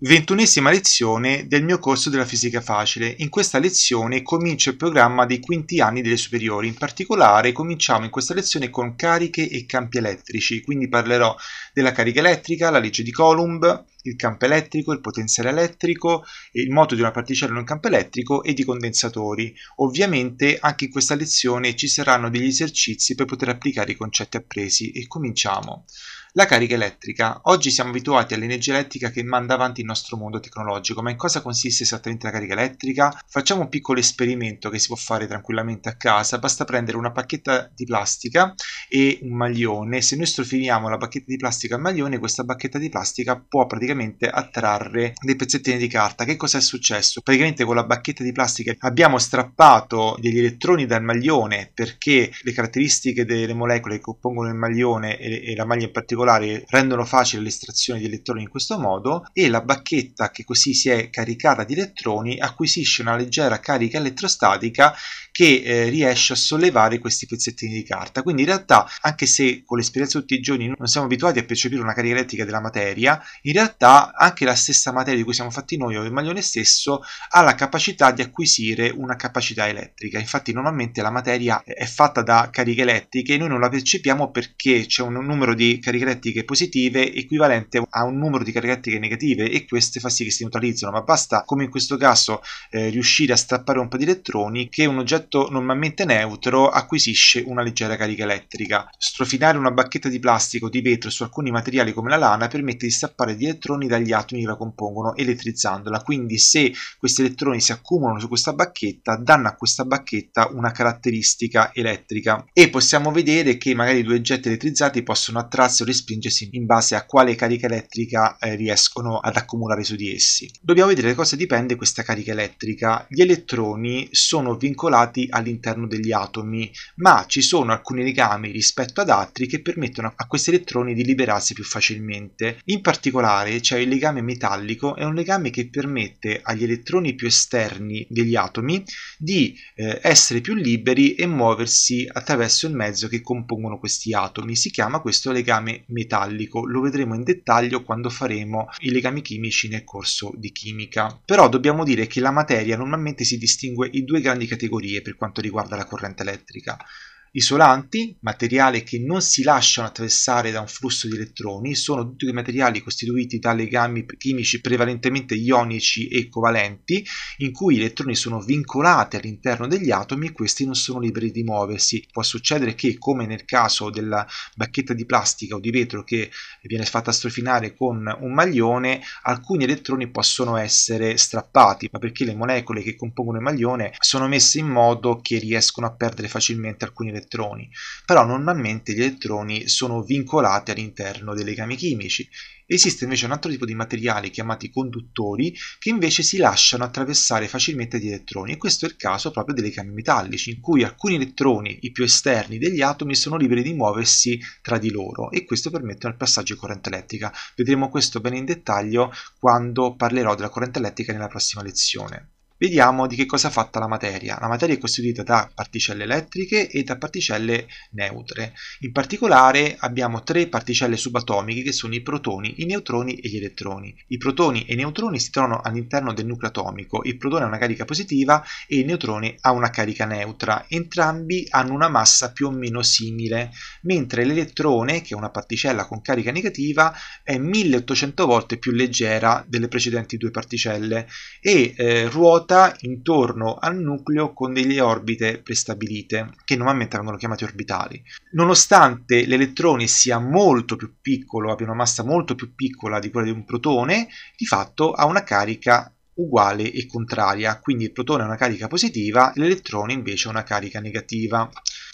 Ventunesima lezione del mio corso della fisica facile. In questa lezione comincio il programma dei quinti anni delle superiori. In particolare cominciamo in questa lezione con cariche e campi elettrici, quindi parlerò della carica elettrica, la legge di Coulomb, il campo elettrico, il potenziale elettrico, il moto di una particella in un campo elettrico ed i condensatori. Ovviamente anche in questa lezione ci saranno degli esercizi per poter applicare i concetti appresi e cominciamo. La carica elettrica. Oggi siamo abituati all'energia elettrica che manda avanti il nostro mondo tecnologico, ma in cosa consiste esattamente la carica elettrica? Facciamo un piccolo esperimento che si può fare tranquillamente a casa, basta prendere una bacchetta di plastica e un maglione, se noi strofiniamo la bacchetta di plastica al maglione, questa bacchetta di plastica può praticamente semplicemente a trarre dei pezzettini di carta. Che cosa è successo? Praticamente con la bacchetta di plastica abbiamo strappato degli elettroni dal maglione perché le caratteristiche delle molecole che compongono il maglione e, la maglia in particolare rendono facile l'estrazione di elettroni in questo modo e la bacchetta che così si è caricata di elettroni acquisisce una leggera carica elettrostatica che eh, riesce a sollevare questi pezzettini di carta. Quindi in realtà anche se con l'esperienza di tutti i giorni non siamo abituati a percepire una carica elettrica della materia, in realtà realtà anche la stessa materia di cui siamo fatti noi o il maglione stesso ha la capacità di acquisire una capacità elettrica. Infatti normalmente la materia è fatta da cariche elettriche e noi non la percepiamo perché c'è un numero di cariche elettriche positive equivalente a un numero di cariche elettriche negative e queste fa sì che si neutralizzano, ma basta come in questo caso eh, riuscire a strappare un po' di elettroni che un oggetto normalmente neutro acquisisce una leggera carica elettrica. Strofinare una bacchetta di plastico, di vetro su alcuni materiali come la lana permette di strappare di elettroni elettroni dagli atomi che la compongono elettrizzandola. Quindi se questi elettroni si accumulano su questa bacchetta, danno a questa bacchetta una caratteristica elettrica e possiamo vedere che magari due oggetti elettrizzati possono attrarsi o respingersi in base a quale carica elettrica eh, riescono ad accumulare su di essi. Dobbiamo vedere da cosa dipende questa carica elettrica. Gli elettroni sono vincolati all'interno degli atomi, ma ci sono alcuni legami rispetto ad altri che permettono a questi elettroni di liberarsi più facilmente. In particolare c'è il legame metallico, è un legame che permette agli elettroni più esterni degli atomi di eh, essere più liberi e muoversi attraverso il mezzo che compongono questi atomi. Si chiama questo legame metallico, lo vedremo in dettaglio quando faremo i legami chimici nel corso di chimica. Però dobbiamo dire che la materia normalmente si distingue in due grandi categorie per quanto riguarda la corrente elettrica. Isolanti, materiale che non si lasciano attraversare da un flusso di elettroni, sono tutti materiali costituiti da legami chimici prevalentemente ionici e covalenti, in cui gli elettroni sono vincolati all'interno degli atomi e questi non sono liberi di muoversi. Può succedere che, come nel caso della bacchetta di plastica o di vetro che viene fatta strofinare con un maglione, alcuni elettroni possono essere strappati, ma perché le molecole che compongono il maglione sono messe in modo che riescono a perdere facilmente alcuni elettroni elettroni, però normalmente gli elettroni sono vincolati all'interno dei legami chimici. Esiste invece un altro tipo di materiali chiamati conduttori che invece si lasciano attraversare facilmente gli elettroni e questo è il caso proprio dei legami metallici in cui alcuni elettroni, i più esterni degli atomi, sono liberi di muoversi tra di loro e questo permette il passaggio di corrente elettrica. Vedremo questo bene in dettaglio quando parlerò della corrente elettrica nella prossima lezione. Vediamo di che cosa è fatta la materia. La materia è costituita da particelle elettriche e da particelle neutre. In particolare abbiamo tre particelle subatomiche che sono i protoni, i neutroni e gli elettroni. I protoni e i neutroni si trovano all'interno del nucleo atomico, il protone ha una carica positiva e il neutrone ha una carica neutra. Entrambi hanno una massa più o meno simile, mentre l'elettrone, che è una particella con carica negativa, è 1800 volte più leggera delle precedenti due particelle e eh, ruota ruota intorno al nucleo con delle orbite prestabilite, che normalmente vengono chiamate orbitali. Nonostante l'elettrone sia molto più piccolo, abbia una massa molto più piccola di quella di un protone, di fatto ha una carica uguale e contraria, quindi il protone ha una carica positiva, l'elettrone invece ha una carica negativa.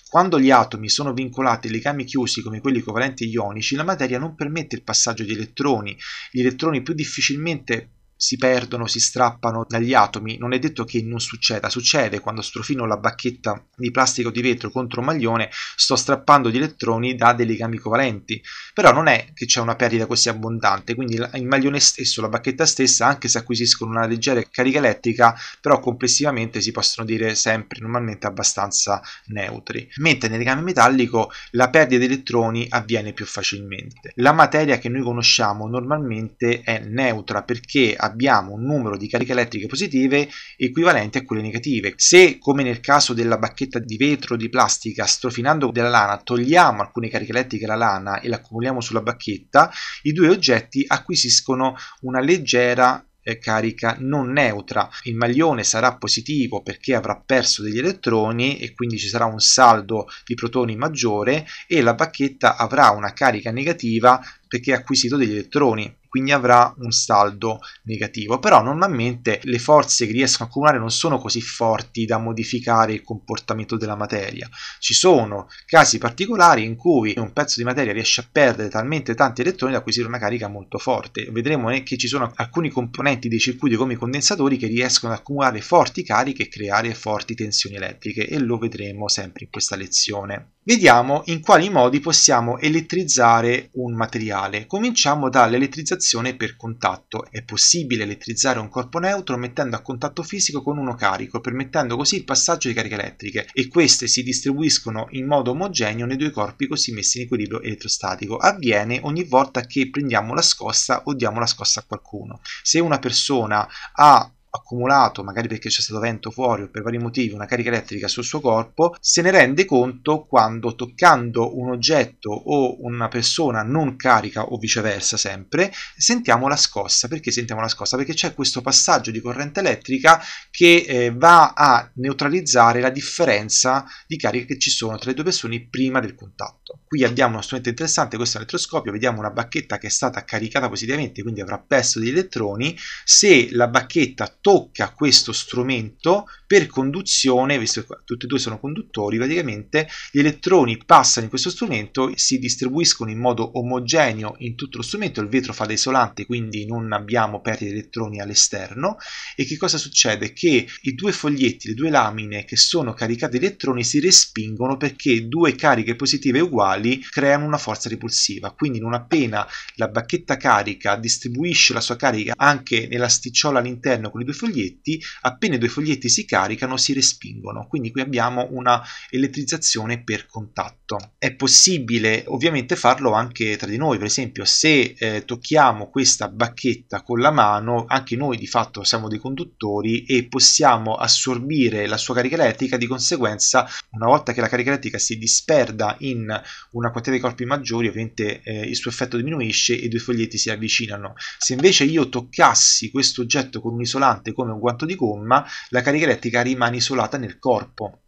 Quando gli atomi sono vincolati a legami chiusi come quelli covalenti ionici, la materia non permette il passaggio di elettroni. Gli elettroni più difficilmente si perdono, si strappano dagli atomi, non è detto che non succeda, succede quando strofino la bacchetta di plastico di vetro contro un maglione, sto strappando gli elettroni da dei legami covalenti, però non è che c'è una perdita così abbondante, quindi il maglione stesso, la bacchetta stessa, anche se acquisiscono una leggera carica elettrica, però complessivamente si possono dire sempre normalmente abbastanza neutri, mentre nel legame metallico la perdita di elettroni avviene più facilmente. La materia che noi conosciamo normalmente è neutra perché abbiamo abbiamo un numero di cariche elettriche positive equivalente a quelle negative. Se, come nel caso della bacchetta di vetro o di plastica, strofinando della lana, togliamo alcune cariche elettriche alla lana e le accumuliamo sulla bacchetta, i due oggetti acquisiscono una leggera eh, carica non neutra. Il maglione sarà positivo perché avrà perso degli elettroni e quindi ci sarà un saldo di protoni maggiore e la bacchetta avrà una carica negativa perché ha acquisito degli elettroni quindi avrà un saldo negativo. Però normalmente le forze che riescono a accumulare non sono così forti da modificare il comportamento della materia. Ci sono casi particolari in cui un pezzo di materia riesce a perdere talmente tanti elettroni da acquisire una carica molto forte. Vedremo eh, che ci sono alcuni componenti dei circuiti come i condensatori che riescono ad accumulare forti cariche e creare forti tensioni elettriche e lo vedremo sempre in questa lezione. Vediamo in quali modi possiamo elettrizzare un materiale. Cominciamo dall'elettrizzazione per contatto. È possibile elettrizzare un corpo neutro mettendo a contatto fisico con uno carico, permettendo così il passaggio di cariche elettriche e queste si distribuiscono in modo omogeneo nei due corpi così messi in equilibrio elettrostatico. Avviene ogni volta che prendiamo la scossa o diamo la scossa a qualcuno. Se una persona ha accumulato, magari perché c'è stato vento fuori o per vari motivi, una carica elettrica sul suo corpo, se ne rende conto quando toccando un oggetto o una persona non carica o viceversa sempre, sentiamo la scossa. Perché sentiamo la scossa? Perché c'è questo passaggio di corrente elettrica che eh, va a neutralizzare la differenza di carica che ci sono tra le due persone prima del contatto. Qui abbiamo uno strumento interessante, questo è un elettroscopio, vediamo una bacchetta che è stata caricata positivamente, quindi avrà perso degli elettroni. Se la bacchetta tocca questo strumento per conduzione, visto che tutti e due sono conduttori, praticamente gli elettroni passano in questo strumento, si distribuiscono in modo omogeneo in tutto lo strumento, il vetro fa da isolante, quindi non abbiamo perdite di elettroni all'esterno e che cosa succede? Che i due foglietti, le due lamine che sono caricate di elettroni si respingono perché due cariche positive uguali creano una forza ripulsiva, quindi non appena la bacchetta carica distribuisce la sua carica anche nella sticciola all'interno con i due due foglietti, appena i due foglietti si caricano si respingono, quindi qui abbiamo una elettrizzazione per contatto. È possibile ovviamente farlo anche tra di noi, per esempio se eh, tocchiamo questa bacchetta con la mano, anche noi di fatto siamo dei conduttori e possiamo assorbire la sua carica elettrica, di conseguenza una volta che la carica elettrica si disperda in una quantità di corpi maggiori, ovviamente eh, il suo effetto diminuisce e i due foglietti si avvicinano. Se invece io toccassi questo oggetto con un isolante, pesante come un guanto di gomma, la carica elettrica rimane isolata nel corpo.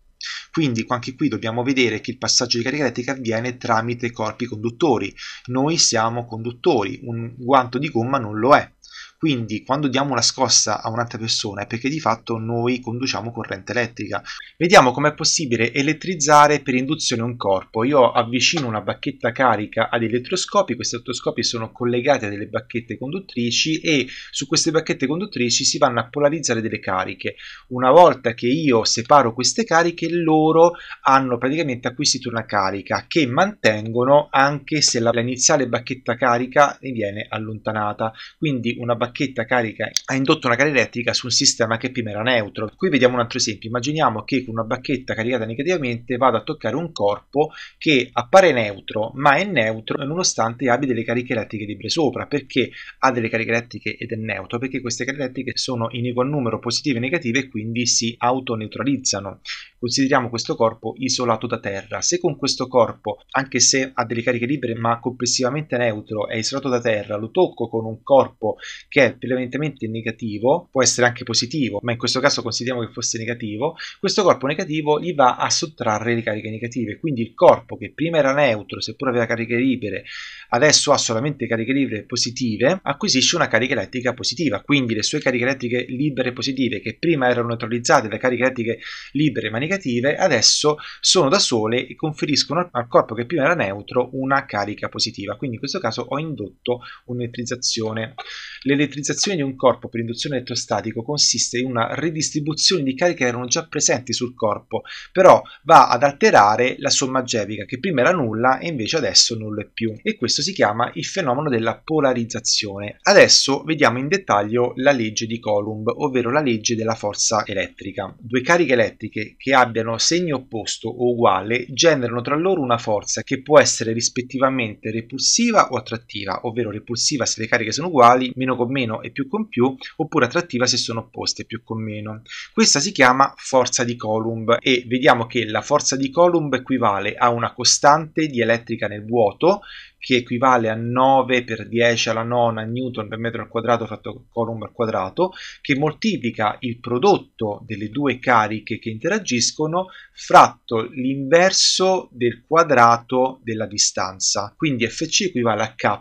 Quindi anche qui dobbiamo vedere che il passaggio di carica elettrica avviene tramite corpi conduttori. Noi siamo conduttori, un guanto di gomma non lo è. Quindi quando diamo una scossa a un'altra persona è perché di fatto noi conduciamo corrente elettrica. Vediamo com'è possibile elettrizzare per induzione un corpo. Io avvicino una bacchetta carica ad elettroscopi, questi elettroscopi sono collegati a delle bacchette conduttrici e su queste bacchette conduttrici si vanno a polarizzare delle cariche. Una volta che io separo queste cariche, loro hanno praticamente acquisito una carica che mantengono anche se la iniziale bacchetta carica ne viene allontanata. Quindi una bacchetta bacchetta carica ha indotto una carica elettrica su un sistema che prima era neutro. Qui vediamo un altro esempio. Immaginiamo che con una bacchetta caricata negativamente vado a toccare un corpo che appare neutro, ma è neutro nonostante abbia delle cariche elettriche libere sopra. Perché ha delle cariche elettriche ed è neutro? Perché queste cariche elettriche sono in egual numero positive e negative e quindi si autoneutralizzano consideriamo questo corpo isolato da Terra. Se con questo corpo, anche se ha delle cariche libere ma complessivamente neutro, è isolato da Terra, lo tocco con un corpo che è prevalentemente negativo, può essere anche positivo, ma in questo caso consideriamo che fosse negativo, questo corpo negativo gli va a sottrarre le cariche negative. Quindi il corpo che prima era neutro, seppur aveva cariche libere, adesso ha solamente cariche libere positive, acquisisce una carica elettrica positiva, quindi le sue cariche elettriche libere positive che prima erano neutralizzate da cariche elettriche libere ma negative, adesso sono da sole e conferiscono al corpo che prima era neutro una carica positiva. Quindi in questo caso ho indotto un'elettrizzazione. L'elettrizzazione di un corpo per induzione elettrostatico consiste in una ridistribuzione di cariche che erano già presenti sul corpo, però va ad alterare la somma gevica che prima era nulla e invece adesso nulla è più. E questo si chiama il fenomeno della polarizzazione. Adesso vediamo in dettaglio la legge di Coulomb, ovvero la legge della forza elettrica. Due cariche elettriche che abbiano segno opposto o uguale generano tra loro una forza che può essere rispettivamente repulsiva o attrattiva, ovvero repulsiva se le cariche sono uguali, meno con meno e più con più, oppure attrattiva se sono opposte, più con meno. Questa si chiama forza di Coulomb e vediamo che la forza di Coulomb equivale a una costante di elettrica nel vuoto che equivale a 9 per 10 alla nona newton per metro al quadrato fratto coulomb al quadrato, che moltiplica il prodotto delle due cariche che interagiscono fratto l'inverso del quadrato della distanza. Quindi Fc equivale a K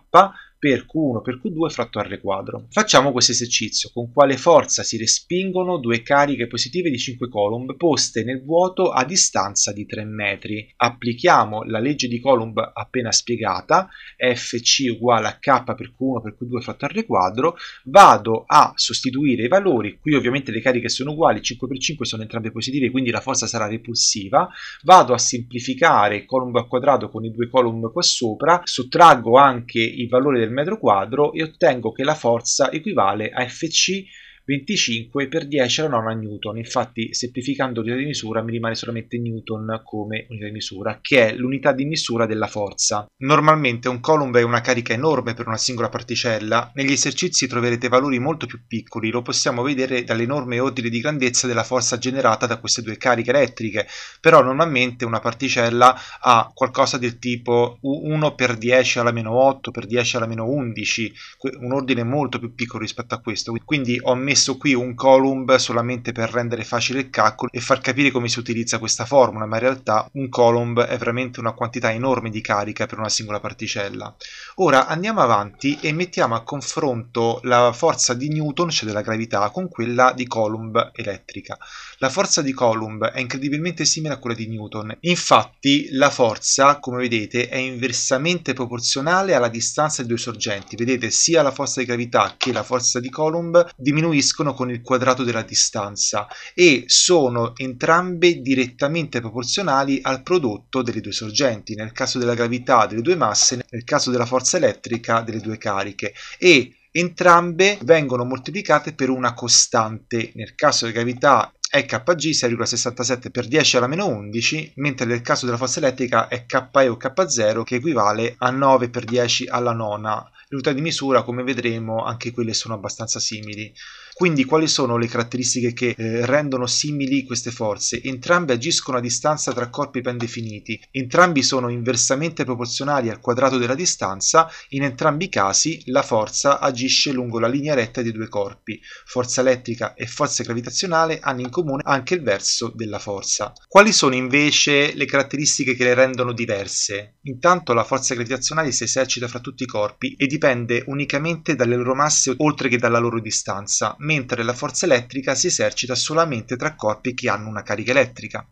per Q1 per Q2 fratto R quadro. Facciamo questo esercizio. Con quale forza si respingono due cariche positive di 5 Coulomb poste nel vuoto a distanza di 3 metri? Applichiamo la legge di Coulomb appena spiegata, Fc uguale a K per Q1 per Q2 fratto R quadro. Vado a sostituire i valori, qui ovviamente le cariche sono uguali, 5 per 5 sono entrambe positive, quindi la forza sarà repulsiva. Vado a semplificare Coulomb al quadrato con i due Coulomb qua sopra, sottraggo anche il valore del metro quadro e ottengo che la forza equivale a Fc 25 per 10 alla nona newton, infatti semplificando l'unità di misura mi rimane solamente newton come unità di misura, che è l'unità di misura della forza. Normalmente un coulomb è una carica enorme per una singola particella, negli esercizi troverete valori molto più piccoli, lo possiamo vedere dall'enorme ordine di grandezza della forza generata da queste due cariche elettriche, però normalmente una particella ha qualcosa del tipo 1 per 10 alla meno 8 per 10 alla meno 11, un ordine molto più piccolo rispetto a questo, quindi ho messo messo qui un column solamente per rendere facile il calcolo e far capire come si utilizza questa formula, ma in realtà un column è veramente una quantità enorme di carica per una singola particella. Ora andiamo avanti e mettiamo a confronto la forza di Newton, cioè della gravità, con quella di Coulomb elettrica. La forza di Coulomb è incredibilmente simile a quella di Newton, infatti la forza, come vedete, è inversamente proporzionale alla distanza dei due sorgenti, vedete sia la forza di gravità che la forza di Coulomb diminuiscono costituiscono con il quadrato della distanza e sono entrambe direttamente proporzionali al prodotto delle due sorgenti, nel caso della gravità delle due masse, nel caso della forza elettrica delle due cariche e entrambe vengono moltiplicate per una costante, nel caso della gravità è Kg 6,67 per 10 alla meno 11, mentre nel caso della forza elettrica è Ke o K0 che equivale a 9 per 10 alla nona. Le unità di misura, come vedremo, anche quelle sono abbastanza simili. Quindi quali sono le caratteristiche che eh, rendono simili queste forze? Entrambe agiscono a distanza tra corpi ben definiti, entrambi sono inversamente proporzionali al quadrato della distanza, in entrambi i casi la forza agisce lungo la linea retta dei due corpi. Forza elettrica e forza gravitazionale hanno in comune anche il verso della forza. Quali sono invece le caratteristiche che le rendono diverse? Intanto la forza gravitazionale si esercita fra tutti i corpi e dipende unicamente dalle loro masse oltre che dalla loro distanza mentre la forza elettrica si esercita solamente tra corpi che hanno una carica elettrica.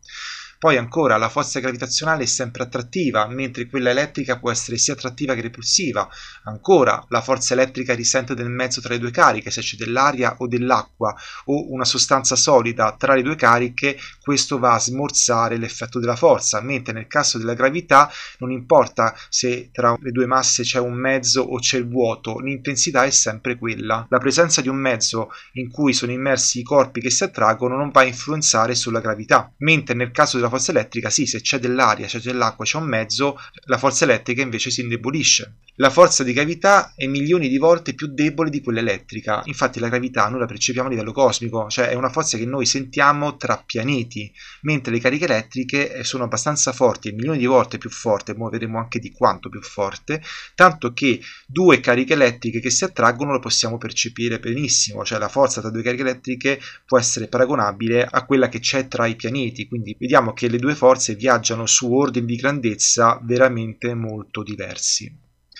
Poi ancora la forza gravitazionale è sempre attrattiva, mentre quella elettrica può essere sia attrattiva che repulsiva. Ancora la forza elettrica risente del mezzo tra le due cariche, se c'è dell'aria o dell'acqua o una sostanza solida tra le due cariche, questo va a smorzare l'effetto della forza, mentre nel caso della gravità non importa se tra le due masse c'è un mezzo o c'è il vuoto, l'intensità è sempre quella. La presenza di un mezzo in cui sono immersi i corpi che si attraggono non va a influenzare sulla gravità, mentre nel caso della forza elettrica sì, se c'è dell'aria, c'è dell'acqua, c'è un mezzo, la forza elettrica invece si indebolisce. La forza di gravità è milioni di volte più debole di quella elettrica, infatti la gravità noi la percepiamo a livello cosmico, cioè è una forza che noi sentiamo tra pianeti, mentre le cariche elettriche eh, sono abbastanza forti, milioni di volte più forte, ora vedremo anche di quanto più forte, tanto che due cariche elettriche che si attraggono lo possiamo percepire benissimo, cioè la forza tra due cariche elettriche può essere paragonabile a quella che c'è tra i pianeti, quindi vediamo che che le due forze viaggiano su ordini di grandezza veramente molto diversi.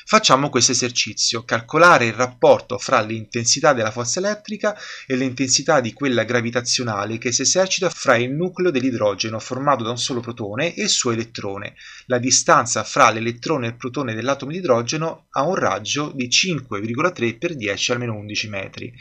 Facciamo questo esercizio, calcolare il rapporto fra l'intensità della forza elettrica e l'intensità di quella gravitazionale che si esercita fra il nucleo dell'idrogeno formato da un solo protone e il suo elettrone, la distanza fra l'elettrone e il protone dell'atomo di idrogeno ha un raggio di 5,3 x 10 11 metri.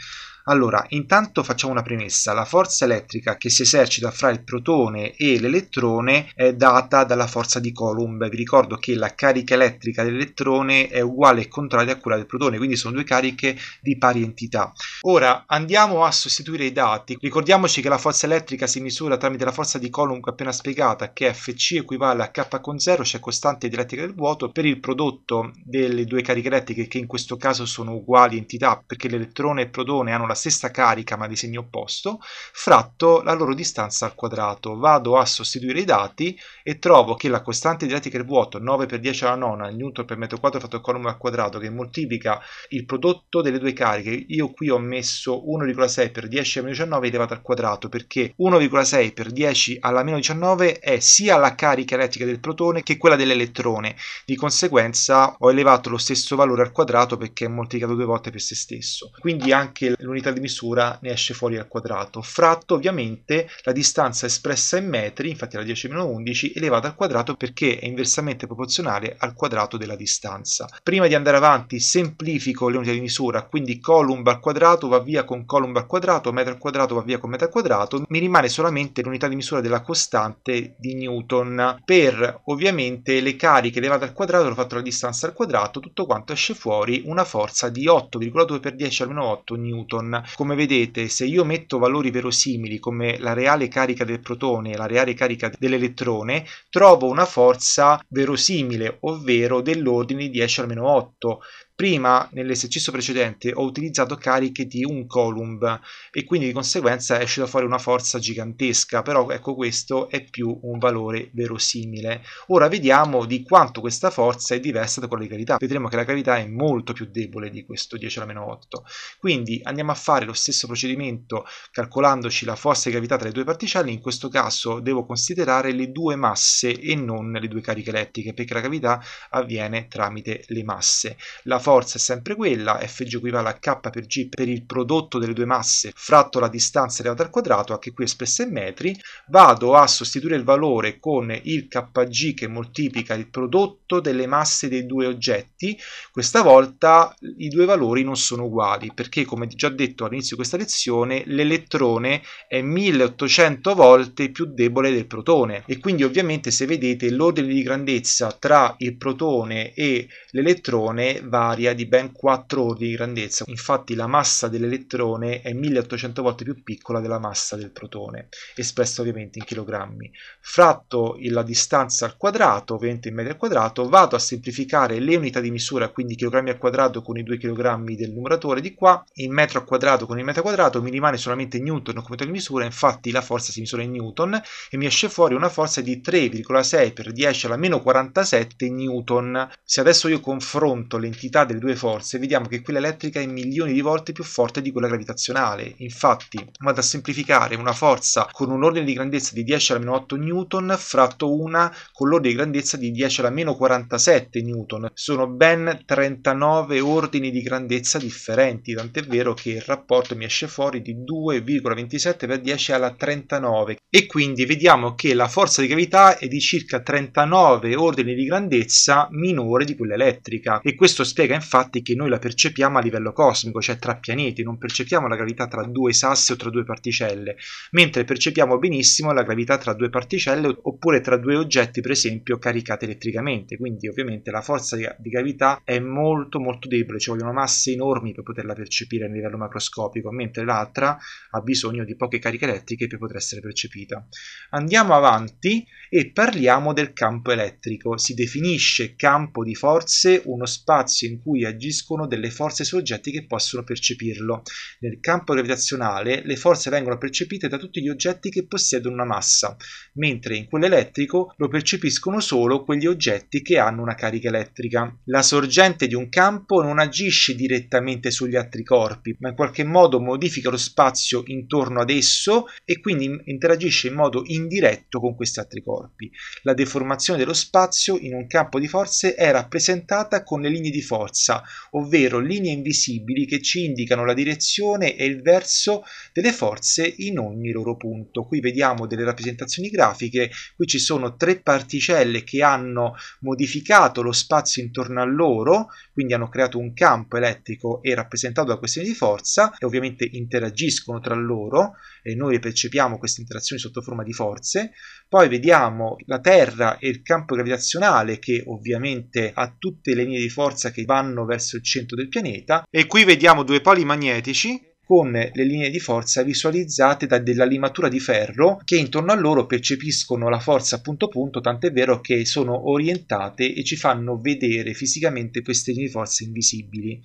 Allora, intanto facciamo una premessa. La forza elettrica che si esercita fra il protone e l'elettrone è data dalla forza di Coulomb. Vi ricordo che la carica elettrica dell'elettrone è uguale e contraria a quella del protone, quindi sono due cariche di pari entità. Ora andiamo a sostituire i dati. Ricordiamoci che la forza elettrica si misura tramite la forza di Coulomb appena spiegata, che Fc equivale a K con 0, cioè costante di elettrica del vuoto, per il prodotto delle due cariche elettriche che in questo caso sono uguali entità, perché l'elettrone e il protone hanno la stessa carica ma di segno opposto, fratto la loro distanza al quadrato. Vado a sostituire i dati e trovo che la costante di radica del vuoto 9 per 10 alla nona newton per metro quadro fratto il colombo al quadrato che moltiplica il prodotto delle due cariche. Io qui ho messo 1,6 per 10 alla meno 19 elevato al quadrato perché 1,6 per 10 alla meno 19 è sia la carica elettrica del protone che quella dell'elettrone. Di conseguenza ho elevato lo stesso valore al quadrato perché è moltiplicato due volte per se stesso. Quindi anche l'unità unità di misura ne esce fuori al quadrato, fratto ovviamente la distanza espressa in metri, infatti la 10-11, elevata al quadrato perché è inversamente proporzionale al quadrato della distanza. Prima di andare avanti semplifico le unità di misura, quindi column al quadrato va via con column al quadrato, metro al quadrato va via con metro al quadrato, mi rimane solamente l'unità di misura della costante di Newton. Per ovviamente le cariche elevate al quadrato, l'ho fatto la distanza al quadrato, tutto quanto esce fuori una forza di 8,2 per 10 al meno 8 Newton neutron. Come vedete, se io metto valori verosimili come la reale carica del protone e la reale carica dell'elettrone, trovo una forza verosimile, ovvero dell'ordine di 10 al meno 8 prima nell'esercizio precedente ho utilizzato cariche di un column e quindi di conseguenza è uscita fuori una forza gigantesca, però ecco questo è più un valore verosimile. Ora vediamo di quanto questa forza è diversa da quella di gravità, vedremo che la gravità è molto più debole di questo 10 alla meno 8. Quindi andiamo a fare lo stesso procedimento calcolandoci la forza di gravità tra le due particelle, in questo caso devo considerare le due masse e non le due cariche elettriche, perché la gravità avviene tramite le masse. La forza forza è sempre quella, Fg equivale a K per G per il prodotto delle due masse fratto la distanza elevata al quadrato, anche qui espressa in metri, vado a sostituire il valore con il Kg che moltiplica il prodotto delle masse dei due oggetti, questa volta i due valori non sono uguali, perché come già detto all'inizio di questa lezione, l'elettrone è 1800 volte più debole del protone e quindi ovviamente se vedete l'ordine di grandezza tra il protone e l'elettrone varia varia di ben 4 ordini di grandezza, infatti la massa dell'elettrone è 1800 volte più piccola della massa del protone, espressa ovviamente in chilogrammi. Fratto la distanza al quadrato, ovviamente in media al quadrato, vado a semplificare le unità di misura, quindi chilogrammi al quadrato con i 2 kg del numeratore di qua, in metro al quadrato con il metro al quadrato, mi rimane solamente Newton come unità di misura, infatti la forza si misura in Newton e mi esce fuori una forza di 3,6 per 10 alla meno 47 Newton. Se adesso io confronto l'entità delle due forze, vediamo che quella elettrica è milioni di volte più forte di quella gravitazionale. Infatti, vado a semplificare una forza con un ordine di grandezza di 10 alla meno 8 newton fratto una con l'ordine di grandezza di 10 alla meno 47 newton. Sono ben 39 ordini di grandezza differenti, tant'è vero che il rapporto mi esce fuori di 2,27 per 10 alla 39 e quindi vediamo che la forza di gravità è di circa 39 ordini di grandezza minore di quella elettrica e questo spiega significa infatti che noi la percepiamo a livello cosmico, cioè tra pianeti, non percepiamo la gravità tra due sassi o tra due particelle, mentre percepiamo benissimo la gravità tra due particelle oppure tra due oggetti, per esempio, caricati elettricamente. Quindi ovviamente la forza di gravità è molto molto debole, ci cioè vogliono masse enormi per poterla percepire a livello macroscopico, mentre l'altra ha bisogno di poche cariche elettriche per poter essere percepita. Andiamo avanti e parliamo del campo elettrico. Si definisce campo di forze uno spazio in cui agiscono delle forze su oggetti che possono percepirlo. Nel campo gravitazionale le forze vengono percepite da tutti gli oggetti che possiedono una massa, mentre in quello elettrico lo percepiscono solo quegli oggetti che hanno una carica elettrica. La sorgente di un campo non agisce direttamente sugli altri corpi, ma in qualche modo modifica lo spazio intorno ad esso e quindi interagisce in modo indiretto con questi altri corpi. La deformazione dello spazio in un campo di forze è rappresentata con le linee di forza forza, ovvero linee invisibili che ci indicano la direzione e il verso delle forze in ogni loro punto. Qui vediamo delle rappresentazioni grafiche, qui ci sono tre particelle che hanno modificato lo spazio intorno a loro, quindi hanno creato un campo elettrico e rappresentato da questioni di forza e ovviamente interagiscono tra loro e noi percepiamo queste interazioni sotto forma di forze, poi vediamo la Terra e il campo gravitazionale che ovviamente ha tutte le linee di forza che vanno verso il centro del pianeta e qui vediamo due poli magnetici con le linee di forza visualizzate da della limatura di ferro che intorno a loro percepiscono la forza punto punto, tant'è vero che sono orientate e ci fanno vedere fisicamente queste linee di forza invisibili.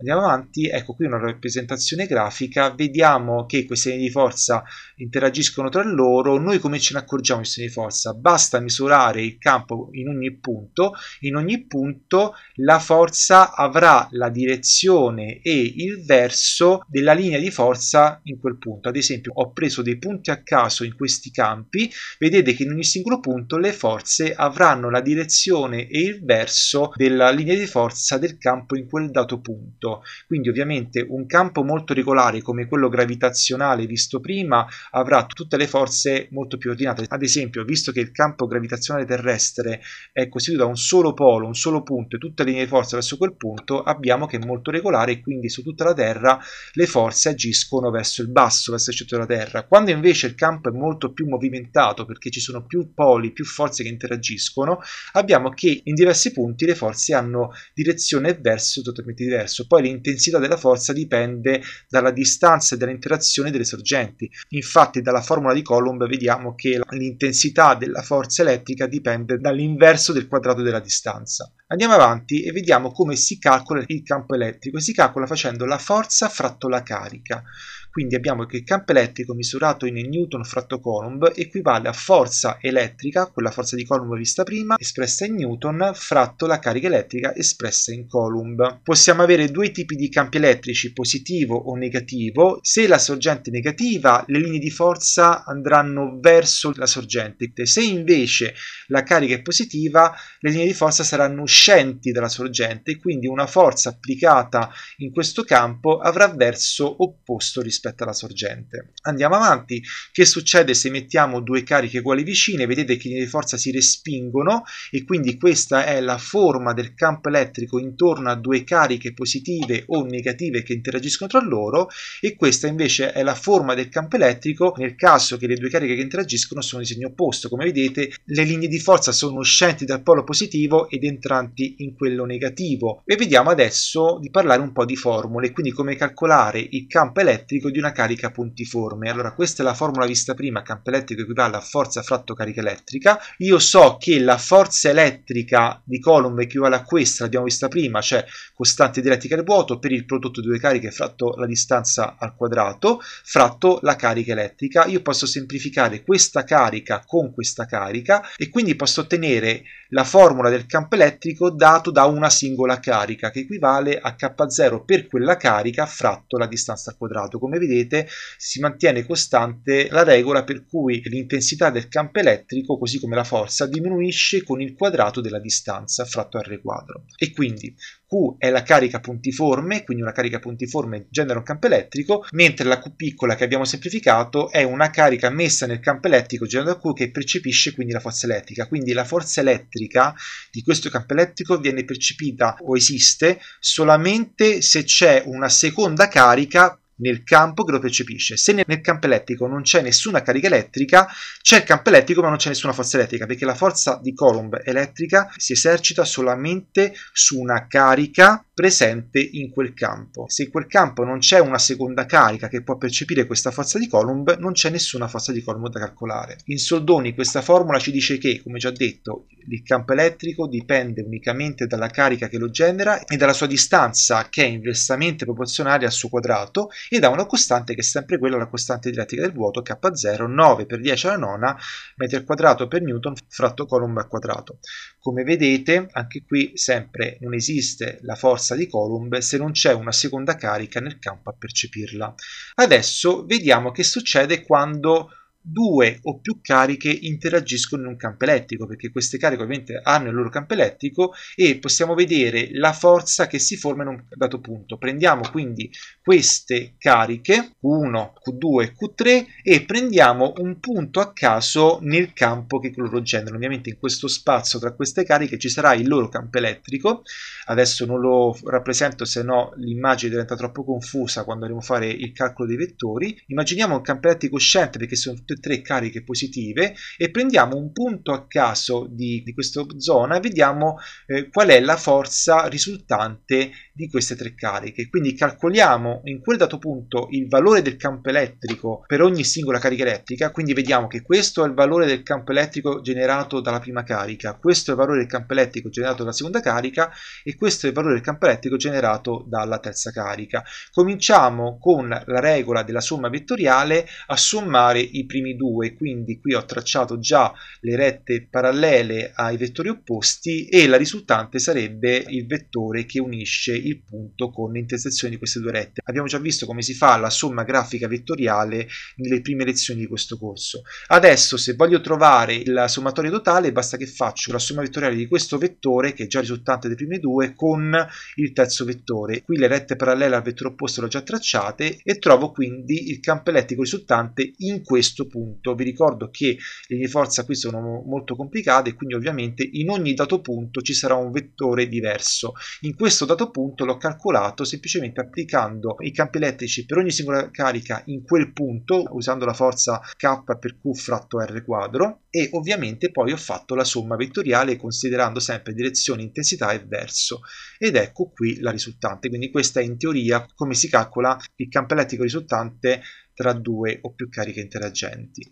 Andiamo avanti, ecco qui una rappresentazione grafica, vediamo che queste linee di forza interagiscono tra loro, noi come ce ne accorgiamo queste linee di forza? Basta misurare il campo in ogni punto, in ogni punto la forza avrà la direzione e il verso della linea di forza in quel punto, ad esempio ho preso dei punti a caso in questi campi, vedete che in ogni singolo punto le forze avranno la direzione e il verso della linea di forza del campo in quel dato punto tutto. Quindi ovviamente un campo molto regolare come quello gravitazionale visto prima avrà tutte le forze molto più ordinate. Ad esempio, visto che il campo gravitazionale terrestre è costituito da un solo polo, un solo punto e tutte le linee di forza verso quel punto, abbiamo che è molto regolare e quindi su tutta la Terra le forze agiscono verso il basso, verso il centro della Terra. Quando invece il campo è molto più movimentato perché ci sono più poli, più forze che interagiscono, abbiamo che in diversi punti le forze hanno direzione e verso totalmente diverso. Poi poi l'intensità della forza dipende dalla distanza e dall'interazione delle sorgenti. Infatti dalla formula di Coulomb vediamo che l'intensità della forza elettrica dipende dall'inverso del quadrato della distanza. Andiamo avanti e vediamo come si calcola il campo elettrico. Si calcola facendo la forza fratto la carica. Quindi abbiamo che il campo elettrico misurato in Newton fratto Coulomb equivale a forza elettrica, quella forza di Coulomb vista prima, espressa in Newton, fratto la carica elettrica espressa in Coulomb. Possiamo avere due tipi di campi elettrici, positivo o negativo. Se la sorgente è negativa, le linee di forza andranno verso la sorgente. Se invece la carica è positiva, le linee di forza saranno uscenti dalla sorgente, quindi una forza applicata in questo campo avrà verso opposto rispetto rispetto alla sorgente. Andiamo avanti. Che succede se mettiamo due cariche uguali vicine? Vedete che le forze si respingono e quindi questa è la forma del campo elettrico intorno a due cariche positive o negative che interagiscono tra loro e questa invece è la forma del campo elettrico nel caso che le due cariche che interagiscono sono di segno opposto. Come vedete le linee di forza sono uscenti dal polo positivo ed entranti in quello negativo. E vediamo adesso di parlare un po' di formule, quindi come calcolare il campo elettrico elettrico di una carica puntiforme. Allora, questa è la formula vista prima, campo elettrico equivale a forza fratto carica elettrica. Io so che la forza elettrica di Coulomb equivale a questa, l'abbiamo vista prima, cioè costante di elettrica al vuoto per il prodotto di due cariche fratto la distanza al quadrato, fratto la carica elettrica. Io posso semplificare questa carica con questa carica e quindi posso ottenere la formula del campo elettrico dato da una singola carica che equivale a K0 per quella carica fratto la distanza al quadrato. Come vedete si mantiene costante la regola per cui l'intensità del campo elettrico, così come la forza, diminuisce con il quadrato della distanza fratto r quadro. E quindi Q è la carica puntiforme, quindi una carica puntiforme genera un campo elettrico, mentre la Q piccola che abbiamo semplificato è una carica messa nel campo elettrico generata da Q che percepisce quindi la forza elettrica. Quindi la forza elettrica di questo campo elettrico viene percepita o esiste solamente se c'è una seconda carica nel campo che lo percepisce. Se nel campo elettrico non c'è nessuna carica elettrica, c'è il campo elettrico ma non c'è nessuna forza elettrica, perché la forza di Coulomb elettrica si esercita solamente su una carica presente in quel campo. Se in quel campo non c'è una seconda carica che può percepire questa forza di Coulomb, non c'è nessuna forza di Coulomb da calcolare. In soldoni questa formula ci dice che, come già detto, il campo elettrico dipende unicamente dalla carica che lo genera e dalla sua distanza che è inversamente proporzionale al suo quadrato gli dà una costante che è sempre quella, la costante dialettica del vuoto, K0, 9 per 10 alla nona metri al quadrato per newton fratto Coulomb al quadrato. Come vedete, anche qui sempre non esiste la forza di Coulomb se non c'è una seconda carica nel campo a percepirla. Adesso vediamo che succede quando due o più cariche interagiscono in un campo elettrico, perché queste cariche ovviamente hanno il loro campo elettrico e possiamo vedere la forza che si forma in un dato punto. Prendiamo quindi queste cariche Q1, Q2, Q3 e prendiamo un punto a caso nel campo che loro generano. Ovviamente in questo spazio tra queste cariche ci sarà il loro campo elettrico. Adesso non lo rappresento se no l'immagine diventa troppo confusa quando andremo a fare il calcolo dei vettori. Immaginiamo un campo elettrico uscente perché sono tutte tre cariche positive e prendiamo un punto a caso di, di questa zona e vediamo eh, qual è la forza risultante di queste tre cariche. Quindi calcoliamo in quel dato punto il valore del campo elettrico per ogni singola carica elettrica, quindi vediamo che questo è il valore del campo elettrico generato dalla prima carica, questo è il valore del campo elettrico generato dalla seconda carica e questo è il valore del campo elettrico generato dalla terza carica. Cominciamo con la regola della somma vettoriale a sommare i primi primi due, quindi qui ho tracciato già le rette parallele ai vettori opposti e la risultante sarebbe il vettore che unisce il punto con l'intersezione di queste due rette. Abbiamo già visto come si fa la somma grafica vettoriale nelle prime lezioni di questo corso. Adesso se voglio trovare la sommatoria totale basta che faccio la somma vettoriale di questo vettore che è già risultante dei primi due con il terzo vettore. Qui le rette parallele al vettore opposto le ho già tracciate e trovo quindi il campo elettrico risultante in questo punto. Vi ricordo che le linee forza qui sono molto complicate, quindi ovviamente in ogni dato punto ci sarà un vettore diverso. In questo dato punto l'ho calcolato semplicemente applicando i campi elettrici per ogni singola carica in quel punto, usando la forza K per Q fratto R quadro, e ovviamente poi ho fatto la somma vettoriale considerando sempre direzione, intensità e verso. Ed ecco qui la risultante. Quindi questa è in teoria come si calcola il campo elettrico risultante tra due o più cariche interagenti.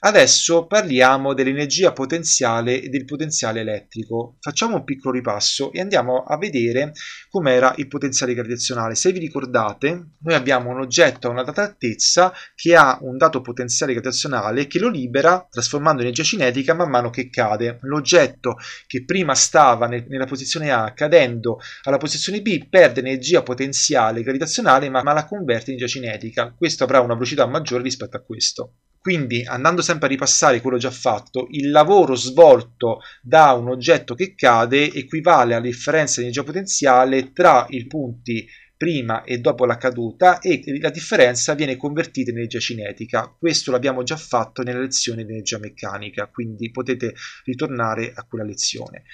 Adesso parliamo dell'energia potenziale e del potenziale elettrico. Facciamo un piccolo ripasso e andiamo a vedere com'era il potenziale gravitazionale. Se vi ricordate, noi abbiamo un oggetto a una data altezza che ha un dato potenziale gravitazionale che lo libera trasformando in energia cinetica man mano che cade. L'oggetto che prima stava nel, nella posizione A cadendo alla posizione B perde energia potenziale gravitazionale ma, ma la converte in energia cinetica. Questo avrà una velocità maggiore rispetto a questo. Quindi, andando sempre a ripassare quello già fatto, il lavoro svolto da un oggetto che cade equivale alla differenza di energia potenziale tra i punti prima e dopo la caduta e la differenza viene convertita in energia cinetica. Questo l'abbiamo già fatto nella lezione di energia meccanica, quindi potete ritornare a quella lezione.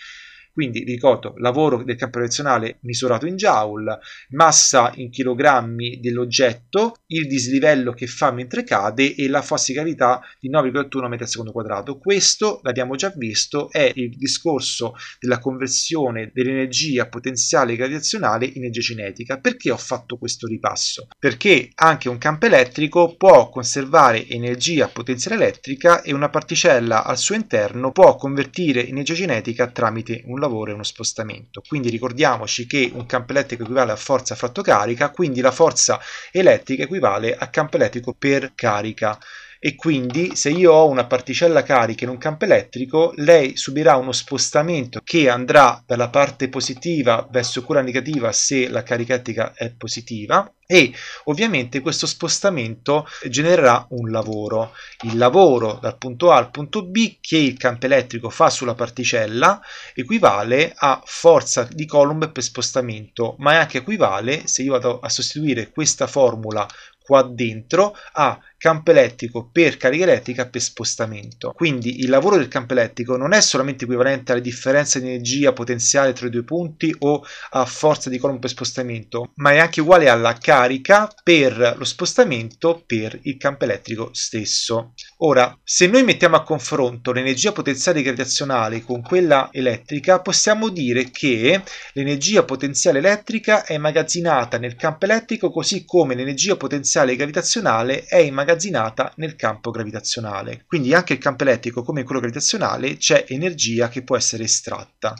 Quindi, ricordo, lavoro del campo relazionale misurato in joule, massa in chilogrammi dell'oggetto, il dislivello che fa mentre cade e la fossicalità di 9,81 metri al secondo quadrato. Questo, l'abbiamo già visto, è il discorso della conversione dell'energia potenziale gravitazionale in energia cinetica. Perché ho fatto questo ripasso? Perché anche un campo elettrico può conservare energia potenziale elettrica e una particella al suo interno può convertire energia cinetica tramite un lavoro e uno spostamento. Quindi ricordiamoci che un campo elettrico equivale a forza fratto carica, quindi la forza elettrica equivale a campo elettrico per carica e quindi se io ho una particella carica in un campo elettrico lei subirà uno spostamento che andrà dalla parte positiva verso quella negativa se la carica elettrica è positiva e ovviamente questo spostamento genererà un lavoro. Il lavoro dal punto A al punto B che il campo elettrico fa sulla particella equivale a forza di Coulomb per spostamento, ma è anche equivale se io vado a sostituire questa formula qua dentro a campo elettrico per carica elettrica per spostamento. Quindi il lavoro del campo elettrico non è solamente equivalente alla differenza di energia potenziale tra i due punti o a forza di colombo per spostamento, ma è anche uguale alla carica per lo spostamento per il campo elettrico stesso. Ora, se noi mettiamo a confronto l'energia potenziale gravitazionale con quella elettrica, possiamo dire che l'energia potenziale elettrica è immagazzinata nel campo elettrico così come l'energia potenziale gravitazionale è immagazzinata immagazzinata nel campo gravitazionale. Quindi anche il campo elettrico, come quello gravitazionale, c'è energia che può essere estratta.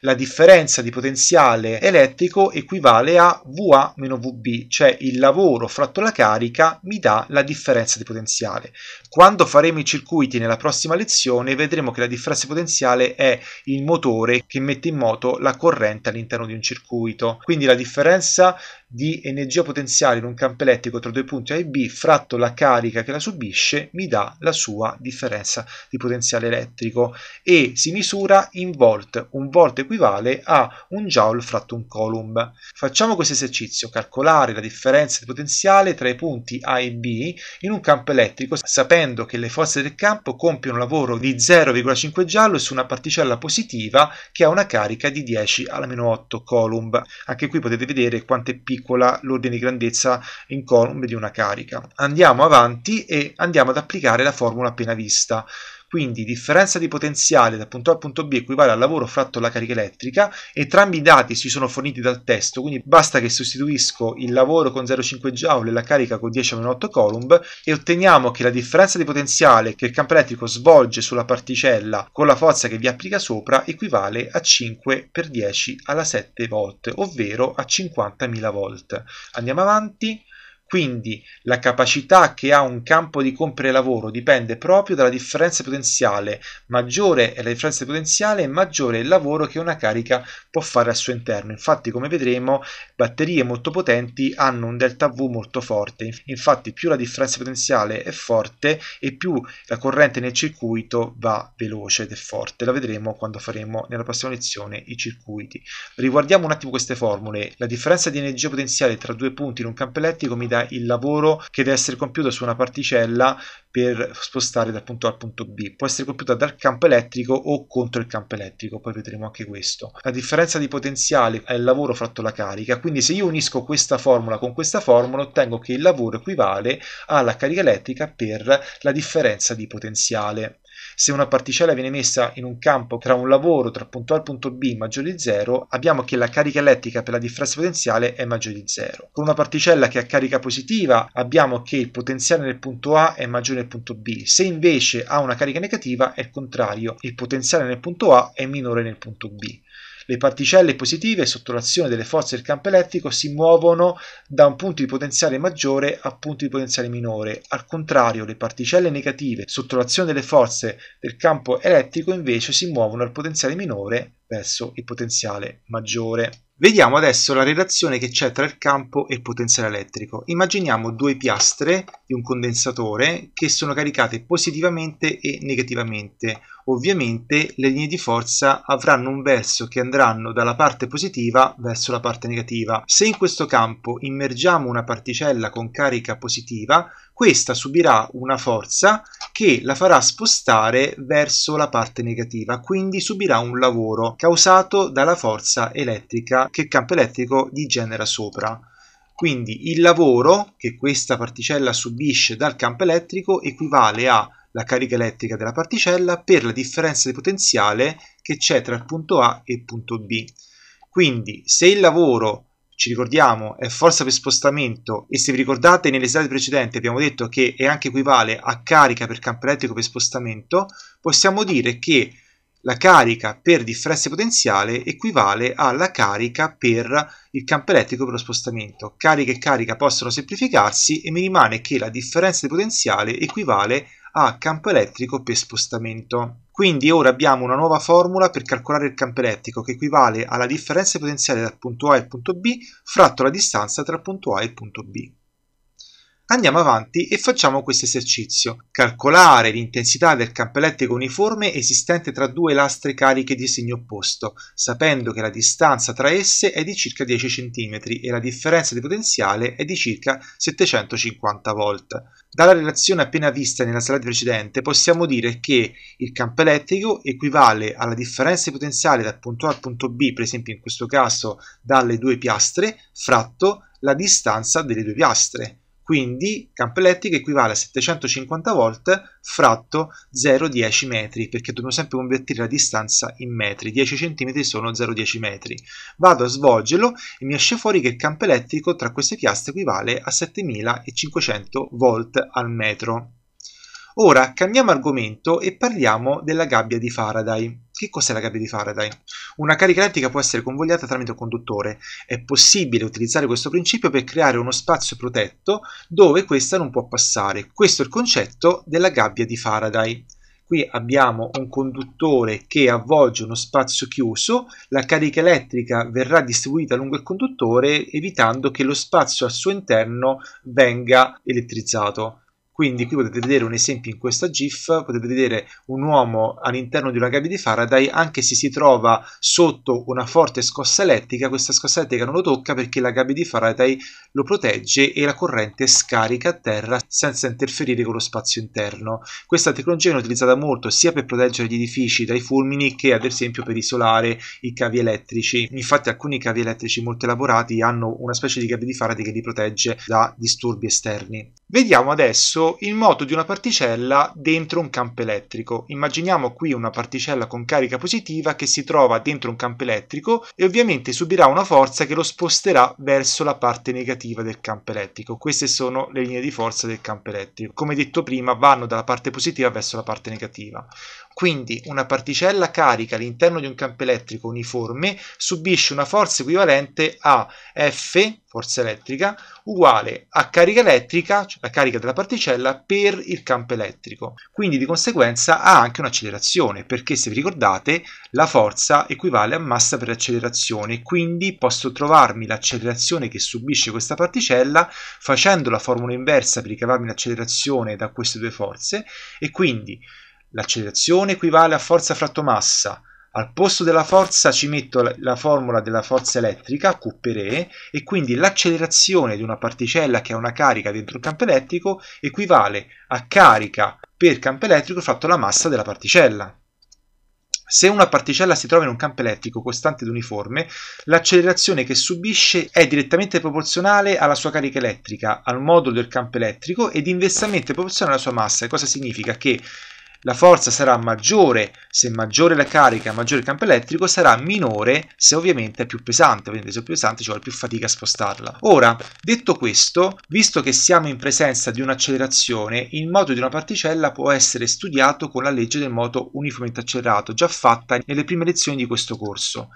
La differenza di potenziale elettrico equivale a VA meno VB, cioè il lavoro fratto la carica mi dà la differenza di potenziale. Quando faremo i circuiti nella prossima lezione vedremo che la differenza di potenziale è il motore che mette in moto la corrente all'interno di un circuito. Quindi la differenza di energia potenziale in un campo elettrico tra due punti A e B fratto la carica che la subisce mi dà la sua differenza di potenziale elettrico e si misura in volt. Un volt equivale a un joule fratto un coulomb. Facciamo questo esercizio, calcolare la differenza di potenziale tra i punti A e B in un campo elettrico sapendo che le forze del campo compiono un lavoro di 0,5 giallo su una particella positiva che ha una carica di 10 alla meno 8 coulomb. Anche qui potete vedere quanto è piccolo piccola l'ordine di grandezza in column di una carica. Andiamo avanti e andiamo ad applicare la formula appena vista quindi differenza di potenziale dal punto A al punto B equivale al lavoro fratto la carica elettrica, entrambi i dati si sono forniti dal testo, quindi basta che sostituisco il lavoro con 0,5 Joule e la carica con 10-8 Coulomb e otteniamo che la differenza di potenziale che il campo elettrico svolge sulla particella con la forza che vi applica sopra equivale a 5 per 10 alla 7 volt, ovvero a 50.000 volt. Andiamo avanti. Quindi la capacità che ha un campo di compere lavoro dipende proprio dalla differenza potenziale. Maggiore è la differenza potenziale, maggiore è il lavoro che una carica può fare al suo interno. Infatti, come vedremo, batterie molto potenti hanno un delta V molto forte. Infatti, più la differenza potenziale è forte e più la corrente nel circuito va veloce ed è forte. La vedremo quando faremo nella prossima lezione i circuiti. Riguardiamo un attimo queste formule. La differenza di energia potenziale tra due punti in un campo elettrico mi dà determina il lavoro che deve essere compiuto su una particella per spostare dal punto A al punto B. Può essere compiuta dal campo elettrico o contro il campo elettrico, poi vedremo anche questo. La differenza di potenziale è il lavoro fratto la carica, quindi se io unisco questa formula con questa formula ottengo che il lavoro equivale alla carica elettrica per la differenza di potenziale. Se una particella viene messa in un campo tra un lavoro tra punto A e punto B maggiore di 0, abbiamo che la carica elettrica per la differenza potenziale è maggiore di 0. Con una particella che ha carica positiva, abbiamo che il potenziale nel punto A è maggiore nel punto B. Se invece ha una carica negativa, è il contrario, il potenziale nel punto A è minore nel punto B. Le particelle positive sotto l'azione delle forze del campo elettrico si muovono da un punto di potenziale maggiore a un punto di potenziale minore. Al contrario, le particelle negative sotto l'azione delle forze del campo elettrico invece si muovono dal potenziale minore verso il potenziale maggiore. Vediamo adesso la relazione che c'è tra il campo e il potenziale elettrico. Immaginiamo due piastre di un condensatore che sono caricate positivamente e negativamente. Ovviamente le linee di forza avranno un verso che andranno dalla parte positiva verso la parte negativa. Se in questo campo immergiamo una particella con carica positiva, questa subirà una forza che la farà spostare verso la parte negativa, quindi subirà un lavoro causato dalla forza elettrica che il campo elettrico gli genera sopra. Quindi il lavoro che questa particella subisce dal campo elettrico equivale alla carica elettrica della particella per la differenza di potenziale che c'è tra il punto A e il punto B. Quindi se il lavoro ci ricordiamo, è forza per spostamento e se vi ricordate nelle slide precedenti abbiamo detto che è anche equivale a carica per campo elettrico per spostamento, possiamo dire che la carica per differenza potenziale equivale alla carica per il campo elettrico per lo spostamento. Carica e carica possono semplificarsi e mi rimane che la differenza di potenziale equivale a campo elettrico per spostamento. Quindi ora abbiamo una nuova formula per calcolare il campo elettrico che equivale alla differenza potenziale dal punto A al punto B fratto la distanza tra il punto A e il punto B. Andiamo avanti e facciamo questo esercizio. Calcolare l'intensità del campo elettrico uniforme esistente tra due lastre cariche di segno opposto, sapendo che la distanza tra esse è di circa 10 cm e la differenza di potenziale è di circa 750 volt. Dalla relazione appena vista nella slide precedente possiamo dire che il campo elettrico equivale alla differenza di potenziale dal punto A al punto B, per esempio in questo caso dalle due piastre, fratto la distanza delle due piastre quindi campo elettrico equivale a 750 volt fratto 0,10 metri, perché dobbiamo sempre convertire la distanza in metri, 10 cm sono 0,10 metri. Vado a svolgerlo e mi esce fuori che il campo elettrico tra queste piastre equivale a 7500 volt al metro. Ora cambiamo argomento e parliamo della gabbia di Faraday. Che cos'è la gabbia di Faraday? Una carica elettrica può essere convogliata tramite un conduttore. È possibile utilizzare questo principio per creare uno spazio protetto dove questa non può passare. Questo è il concetto della gabbia di Faraday. Qui abbiamo un conduttore che avvolge uno spazio chiuso, la carica elettrica verrà distribuita lungo il conduttore evitando che lo spazio al suo interno venga elettrizzato. Quindi qui potete vedere un esempio in questa GIF, potete vedere un uomo all'interno di una gabbia di Faraday, anche se si trova sotto una forte scossa elettrica, questa scossa elettrica non lo tocca perché la gabbia di Faraday lo protegge e la corrente scarica a terra senza interferire con lo spazio interno. Questa tecnologia viene utilizzata molto sia per proteggere gli edifici dai fulmini che ad esempio per isolare i cavi elettrici. Infatti alcuni cavi elettrici molto elaborati hanno una specie di gabbia di Faraday che li protegge da disturbi esterni. Vediamo adesso il moto di una particella dentro un campo elettrico. Immaginiamo qui una particella con carica positiva che si trova dentro un campo elettrico e ovviamente subirà una forza che lo sposterà verso la parte negativa del campo elettrico. Queste sono le linee di forza del campo elettrico. Come detto prima, vanno dalla parte positiva verso la parte negativa. Quindi una particella carica all'interno di un campo elettrico uniforme subisce una forza equivalente a F forza elettrica, uguale a carica elettrica, cioè la carica della particella, per il campo elettrico. Quindi di conseguenza ha anche un'accelerazione, perché se vi ricordate la forza equivale a massa per accelerazione, quindi posso trovarmi l'accelerazione che subisce questa particella facendo la formula inversa per ricavarmi l'accelerazione da queste due forze e quindi l'accelerazione equivale a forza fratto massa al posto della forza ci metto la, formula della forza elettrica, Q per E, e quindi l'accelerazione di una particella che ha una carica dentro un campo elettrico equivale a carica per campo elettrico fratto la massa della particella. Se una particella si trova in un campo elettrico costante ed uniforme, l'accelerazione che subisce è direttamente proporzionale alla sua carica elettrica, al modulo del campo elettrico ed inversamente proporzionale alla sua massa. Cosa significa? Che la forza sarà maggiore se maggiore la carica, maggiore il campo elettrico, sarà minore se ovviamente è più pesante, quindi se è più pesante ci vuole più fatica a spostarla. Ora, detto questo, visto che siamo in presenza di un'accelerazione, il moto di una particella può essere studiato con la legge del moto uniformemente accelerato, già fatta nelle prime lezioni di questo corso.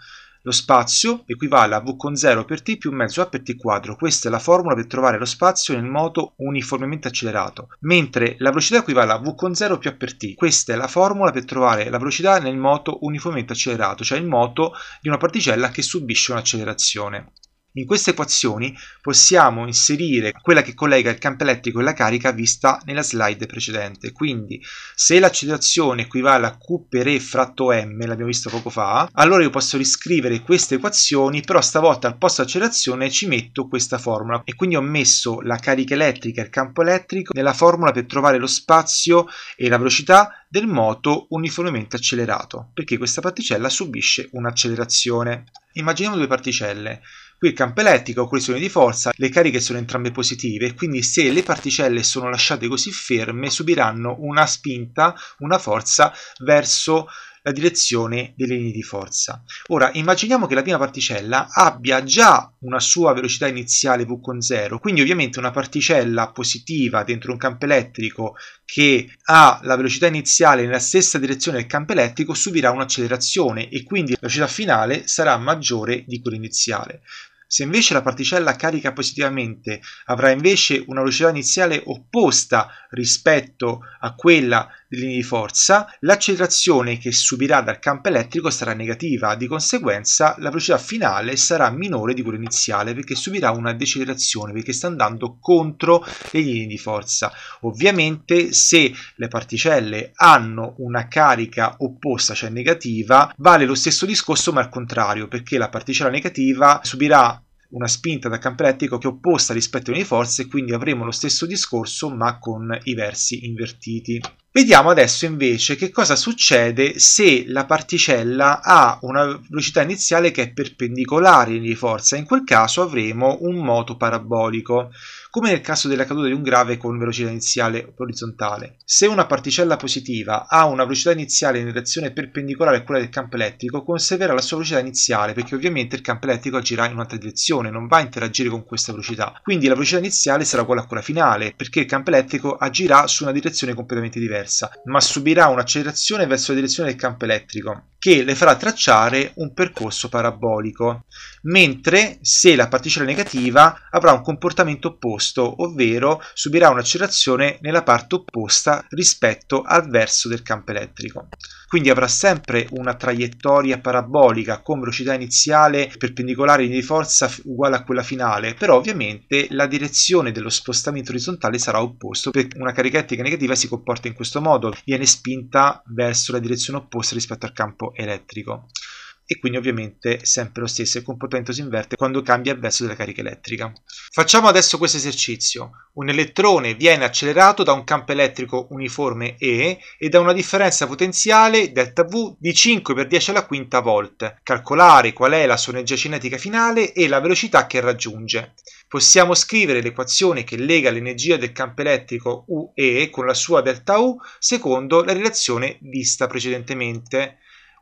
Lo spazio equivale a V con 0 per t più mezzo a per t quadro. Questa è la formula per trovare lo spazio nel moto uniformemente accelerato, mentre la velocità equivale a V con 0 più a per t. Questa è la formula per trovare la velocità nel moto uniformemente accelerato, cioè il moto di una particella che subisce un'accelerazione. In queste equazioni possiamo inserire quella che collega il campo elettrico e la carica vista nella slide precedente. Quindi se l'accelerazione equivale a Q per E fratto M, l'abbiamo visto poco fa, allora io posso riscrivere queste equazioni, però stavolta al posto accelerazione ci metto questa formula. E quindi ho messo la carica elettrica e il campo elettrico nella formula per trovare lo spazio e la velocità del moto uniformemente accelerato, perché questa particella subisce un'accelerazione. Immaginiamo due particelle. Qui il campo elettrico ha collisione di forza, le cariche sono entrambe positive, quindi se le particelle sono lasciate così ferme subiranno una spinta, una forza verso la direzione delle linee di forza. Ora immaginiamo che la prima particella abbia già una sua velocità iniziale v con 0, quindi ovviamente una particella positiva dentro un campo elettrico che ha la velocità iniziale nella stessa direzione del campo elettrico subirà un'accelerazione e quindi la velocità finale sarà maggiore di quella iniziale. Se invece la particella carica positivamente avrà invece una velocità iniziale opposta rispetto a quella delle linee di forza, l'accelerazione che subirà dal campo elettrico sarà negativa, di conseguenza la velocità finale sarà minore di quella iniziale perché subirà una decelerazione perché sta andando contro le linee di forza. Ovviamente se le particelle hanno una carica opposta, cioè negativa, vale lo stesso discorso ma al contrario perché la particella negativa subirà una spinta da campelettico che è opposta rispetto alle forze, quindi avremo lo stesso discorso ma con i versi invertiti. Vediamo adesso invece che cosa succede se la particella ha una velocità iniziale che è perpendicolare di forza, in quel caso avremo un moto parabolico come nel caso della caduta di un grave con velocità iniziale orizzontale. Se una particella positiva ha una velocità iniziale in direzione perpendicolare a quella del campo elettrico, conserverà la sua velocità iniziale perché ovviamente il campo elettrico agirà in un'altra direzione, non va a interagire con questa velocità. Quindi la velocità iniziale sarà uguale a quella finale perché il campo elettrico agirà su una direzione completamente diversa, ma subirà un'accelerazione verso la direzione del campo elettrico che le farà tracciare un percorso parabolico, mentre se la particella negativa avrà un comportamento opposto opposto, ovvero subirà un'accelerazione nella parte opposta rispetto al verso del campo elettrico. Quindi avrà sempre una traiettoria parabolica con velocità iniziale perpendicolare di forza uguale a quella finale, però ovviamente la direzione dello spostamento orizzontale sarà opposto, perché una carica negativa si comporta in questo modo, viene spinta verso la direzione opposta rispetto al campo elettrico e quindi ovviamente sempre lo stesso, il comportamento si inverte quando cambia il verso della carica elettrica. Facciamo adesso questo esercizio. Un elettrone viene accelerato da un campo elettrico uniforme E e da una differenza potenziale ΔV di 5 per 10 alla quinta volt. Calcolare qual è la sua energia cinetica finale e la velocità che raggiunge. Possiamo scrivere l'equazione che lega l'energia del campo elettrico UE con la sua delta U secondo la relazione vista precedentemente.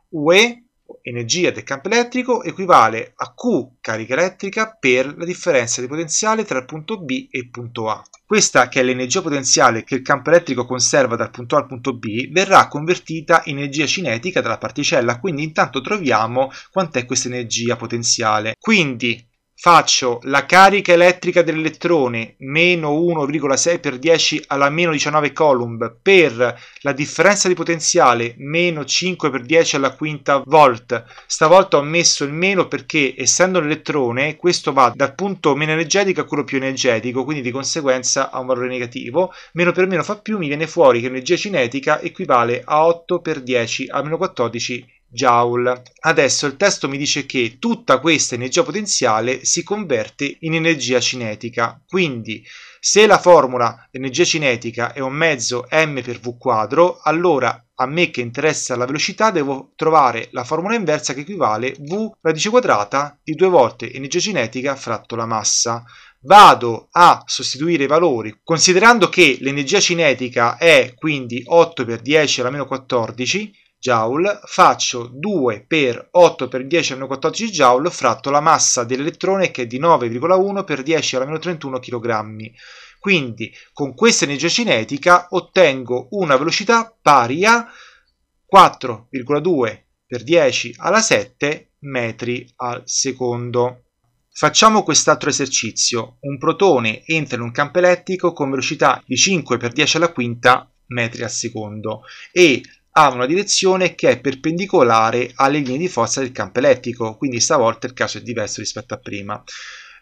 UE energia del campo elettrico equivale a Q carica elettrica per la differenza di potenziale tra il punto B e il punto A. Questa, che è l'energia potenziale che il campo elettrico conserva dal punto A al punto B, verrà convertita in energia cinetica dalla particella, quindi intanto troviamo quant'è questa energia potenziale. Quindi faccio la carica elettrica dell'elettrone meno 1,6 per 10 alla meno 19 coulomb per la differenza di potenziale meno 5 per 10 alla quinta volt. Stavolta ho messo il meno perché essendo un elettrone questo va dal punto meno energetico a quello più energetico, quindi di conseguenza ha un valore negativo. Meno per meno fa più, mi viene fuori che l'energia cinetica equivale a 8 per 10 alla meno 14 joule. Adesso il testo mi dice che tutta questa energia potenziale si converte in energia cinetica, quindi se la formula energia cinetica è un mezzo m per v quadro, allora a me che interessa la velocità devo trovare la formula inversa che equivale v radice quadrata di due volte energia cinetica fratto la massa. Vado a sostituire i valori, considerando che l'energia cinetica è quindi 8 per 10 alla meno 14, joule, faccio 2 per 8 per 10 alla meno 14 joule fratto la massa dell'elettrone che è di 9,1 per 10 alla meno 31 kg. Quindi con questa energia cinetica ottengo una velocità pari a 4,2 per 10 alla 7 metri al secondo. Facciamo quest'altro esercizio. Un protone entra in un campo elettrico con velocità di 5 per 10 alla quinta metri al secondo e ha una direzione che è perpendicolare alle linee di forza del campo elettrico, quindi stavolta il caso è diverso rispetto a prima.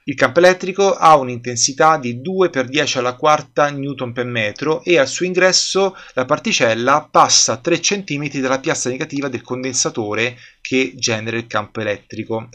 Il campo elettrico ha un'intensità di 2 per 10 alla quarta newton per metro e al suo ingresso la particella passa 3 cm dalla piazza negativa del condensatore che genera il campo elettrico.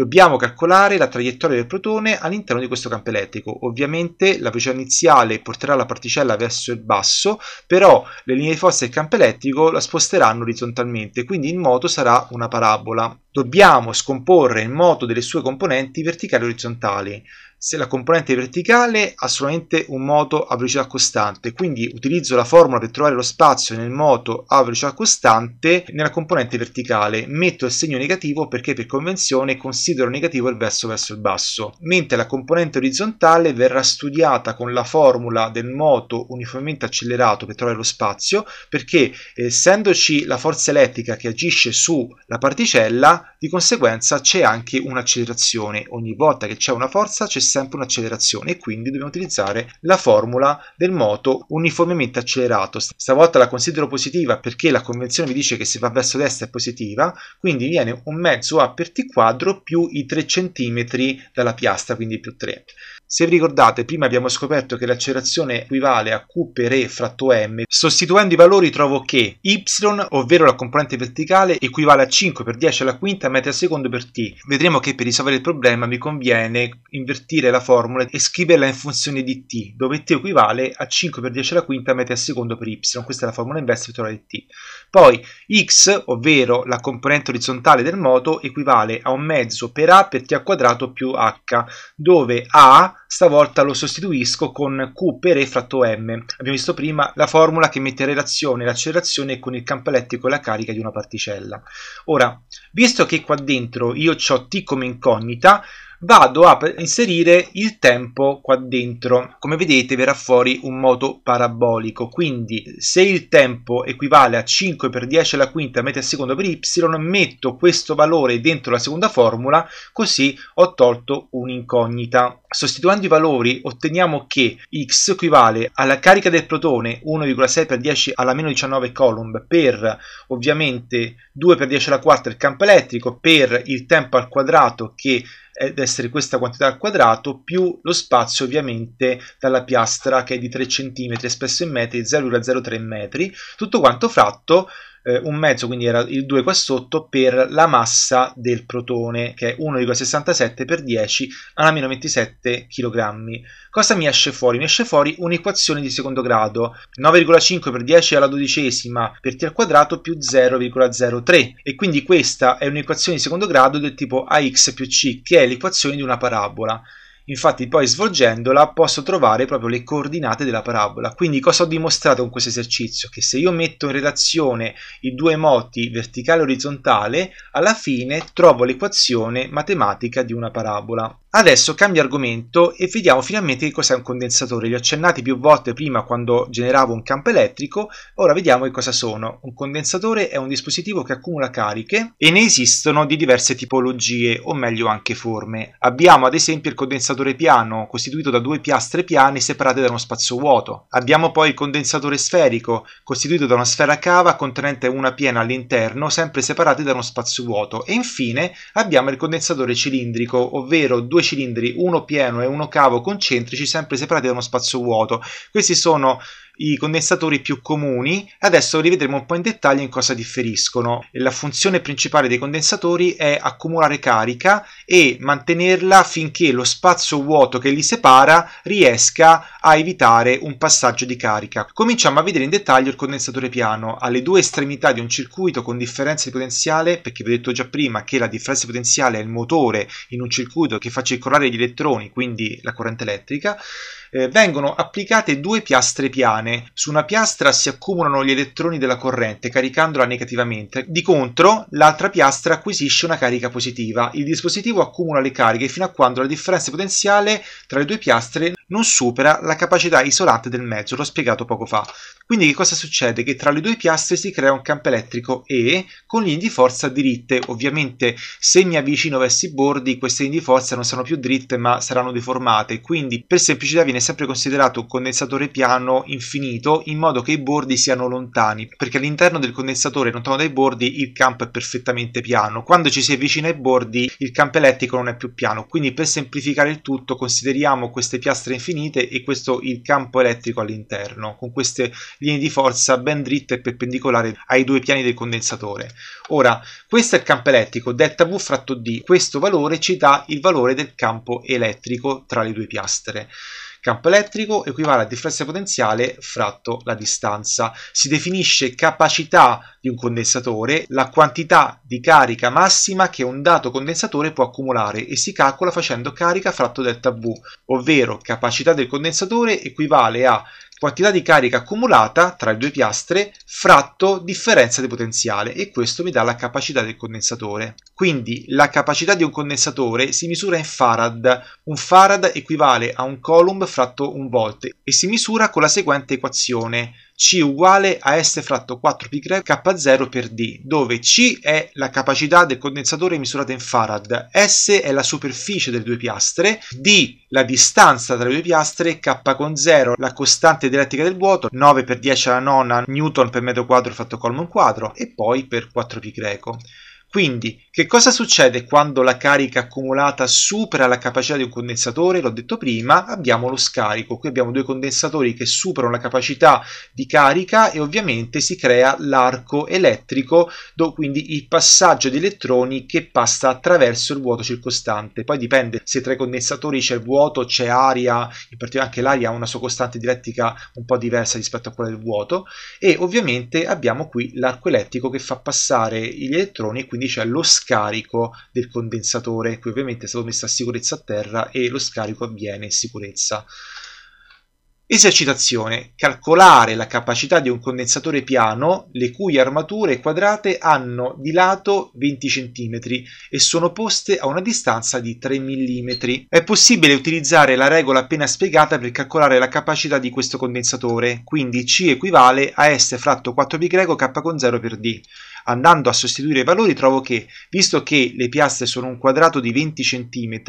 Dobbiamo calcolare la traiettoria del protone all'interno di questo campo elettrico. Ovviamente la velocità iniziale porterà la particella verso il basso, però le linee di forza del campo elettrico la sposteranno orizzontalmente, quindi il moto sarà una parabola. Dobbiamo scomporre il moto delle sue componenti verticali e orizzontali se la componente verticale ha solamente un moto a velocità costante, quindi utilizzo la formula per trovare lo spazio nel moto a velocità costante nella componente verticale, metto il segno negativo perché per convenzione considero negativo il verso verso il basso, mentre la componente orizzontale verrà studiata con la formula del moto uniformemente accelerato per trovare lo spazio, perché eh, essendoci la forza elettrica che agisce sulla particella, di conseguenza c'è anche un'accelerazione, ogni volta che c'è una forza c'è sempre un'accelerazione e quindi dobbiamo utilizzare la formula del moto uniformemente accelerato. Stavolta la considero positiva perché la convenzione mi dice che se va verso destra è positiva, quindi viene un mezzo a per t quadro più i 3 cm dalla piastra, quindi più 3. Se vi ricordate, prima abbiamo scoperto che l'accelerazione equivale a q per e fratto m. Sostituendo i valori trovo che y, ovvero la componente verticale, equivale a 5 per 10 alla quinta metri al secondo per t. Vedremo che per risolvere il problema mi conviene invertire la formula e scriverla in funzione di t, dove t equivale a 5 per 10 alla quinta metri al secondo per y. Questa è la formula inversa di t. Poi x, ovvero la componente orizzontale del moto, equivale a un mezzo per a per t al quadrato più h, dove a stavolta lo sostituisco con q per e fratto m. Abbiamo visto prima la formula che mette in relazione l'accelerazione con il campo elettrico e la carica di una particella. Ora, visto che qua dentro io ho t come incognita, vado a inserire il tempo qua dentro. Come vedete verrà fuori un moto parabolico, quindi se il tempo equivale a 5 per 10 alla quinta metri al secondo per y, metto questo valore dentro la seconda formula, così ho tolto un'incognita. Sostituendo i valori otteniamo che x equivale alla carica del protone 1,6 per 10 alla meno 19 coulomb per ovviamente 2 per 10 alla quarta il campo elettrico per il tempo al quadrato che eh, ed essere questa quantità al quadrato più lo spazio ovviamente dalla piastra che è di 3 cm spesso in metri 0,03 metri tutto quanto fratto eh, un mezzo, quindi era il 2 qua sotto, per la massa del protone, che è 1,67 per 10 alla meno 27 kg. Cosa mi esce fuori? Mi esce fuori un'equazione di secondo grado, 9,5 per 10 alla dodicesima per t al quadrato più 0,03. E quindi questa è un'equazione di secondo grado del tipo ax più c, che è l'equazione di una parabola. Infatti poi svolgendola posso trovare proprio le coordinate della parabola. Quindi cosa ho dimostrato con questo esercizio? Che se io metto in relazione i due moti verticale e orizzontale, alla fine trovo l'equazione matematica di una parabola. Adesso cambio argomento e vediamo finalmente che cos'è un condensatore. Li ho accennati più volte prima quando generavo un campo elettrico, ora vediamo che cosa sono. Un condensatore è un dispositivo che accumula cariche e ne esistono di diverse tipologie, o meglio anche forme. Abbiamo ad esempio il condensatore condensatore piano, costituito da due piastre piane separate da uno spazio vuoto. Abbiamo poi il condensatore sferico, costituito da una sfera cava contenente una piena all'interno, sempre separate da uno spazio vuoto. E infine abbiamo il condensatore cilindrico, ovvero due cilindri, uno pieno e uno cavo concentrici, sempre separati da uno spazio vuoto. Questi sono i condensatori più comuni. Adesso li vedremo un po' in dettaglio in cosa differiscono. La funzione principale dei condensatori è accumulare carica e mantenerla finché lo spazio vuoto che li separa riesca a evitare un passaggio di carica. Cominciamo a vedere in dettaglio il condensatore piano. Alle due estremità di un circuito con differenza di potenziale, perché vi ho detto già prima che la differenza di potenziale è il motore in un circuito che fa circolare gli elettroni, quindi la corrente elettrica, eh, vengono applicate due piastre piane. Su una piastra si accumulano gli elettroni della corrente caricandola negativamente. Di contro, l'altra piastra acquisisce una carica positiva. Il dispositivo accumula le cariche fino a quando la differenza potenziale tra le due piastre non supera la capacità isolante del mezzo, l'ho spiegato poco fa. Quindi che cosa succede? Che tra le due piastre si crea un campo elettrico E con linee di forza diritte. Ovviamente se mi avvicino verso i bordi queste linee di forza non saranno più dritte ma saranno deformate, quindi per semplicità viene sempre considerato un condensatore piano infinito in modo che i bordi siano lontani, perché all'interno del condensatore lontano dai bordi il campo è perfettamente piano. Quando ci si avvicina ai bordi il campo elettrico non è più piano, quindi per semplificare il tutto consideriamo queste piastre finite e questo il campo elettrico all'interno, con queste linee di forza ben dritte e perpendicolari ai due piani del condensatore. Ora, questo è il campo elettrico, ΔV fratto D, questo valore ci dà il valore del campo elettrico tra le due piastre. Campo elettrico equivale a differenza potenziale fratto la distanza. Si definisce capacità di un condensatore la quantità di carica massima che un dato condensatore può accumulare e si calcola facendo carica fratto delta V, ovvero capacità del condensatore equivale a quantità di carica accumulata tra le due piastre fratto differenza di potenziale e questo mi dà la capacità del condensatore. Quindi la capacità di un condensatore si misura in farad, un farad equivale a un coulomb fratto un volt e si misura con la seguente equazione c uguale a S fratto 4π K0 per D, dove C è la capacità del condensatore misurata in farad, S è la superficie delle due piastre, D la distanza tra le due piastre, K con 0 la costante dielettrica del vuoto, 9 per 10 alla nona Newton per metro quadro fatto colmo in quadro e poi per 4π greco. Quindi, che cosa succede quando la carica accumulata supera la capacità di un condensatore? L'ho detto prima, abbiamo lo scarico. Qui abbiamo due condensatori che superano la capacità di carica e ovviamente si crea l'arco elettrico, quindi il passaggio di elettroni che passa attraverso il vuoto circostante. Poi dipende se tra i condensatori c'è vuoto, c'è aria, in particolare anche l'aria ha una sua costante dialettica un po' diversa rispetto a quella del vuoto e ovviamente abbiamo qui l'arco elettrico che fa passare gli elettroni e quindi c'è lo scarico del condensatore, che ovviamente è stato messo a sicurezza a terra e lo scarico avviene in sicurezza. Esercitazione. Calcolare la capacità di un condensatore piano le cui armature quadrate hanno di lato 20 cm e sono poste a una distanza di 3 mm. È possibile utilizzare la regola appena spiegata per calcolare la capacità di questo condensatore, quindi C equivale a S fratto 4π K con 0 per D andando a sostituire i valori trovo che, visto che le piastre sono un quadrato di 20 cm,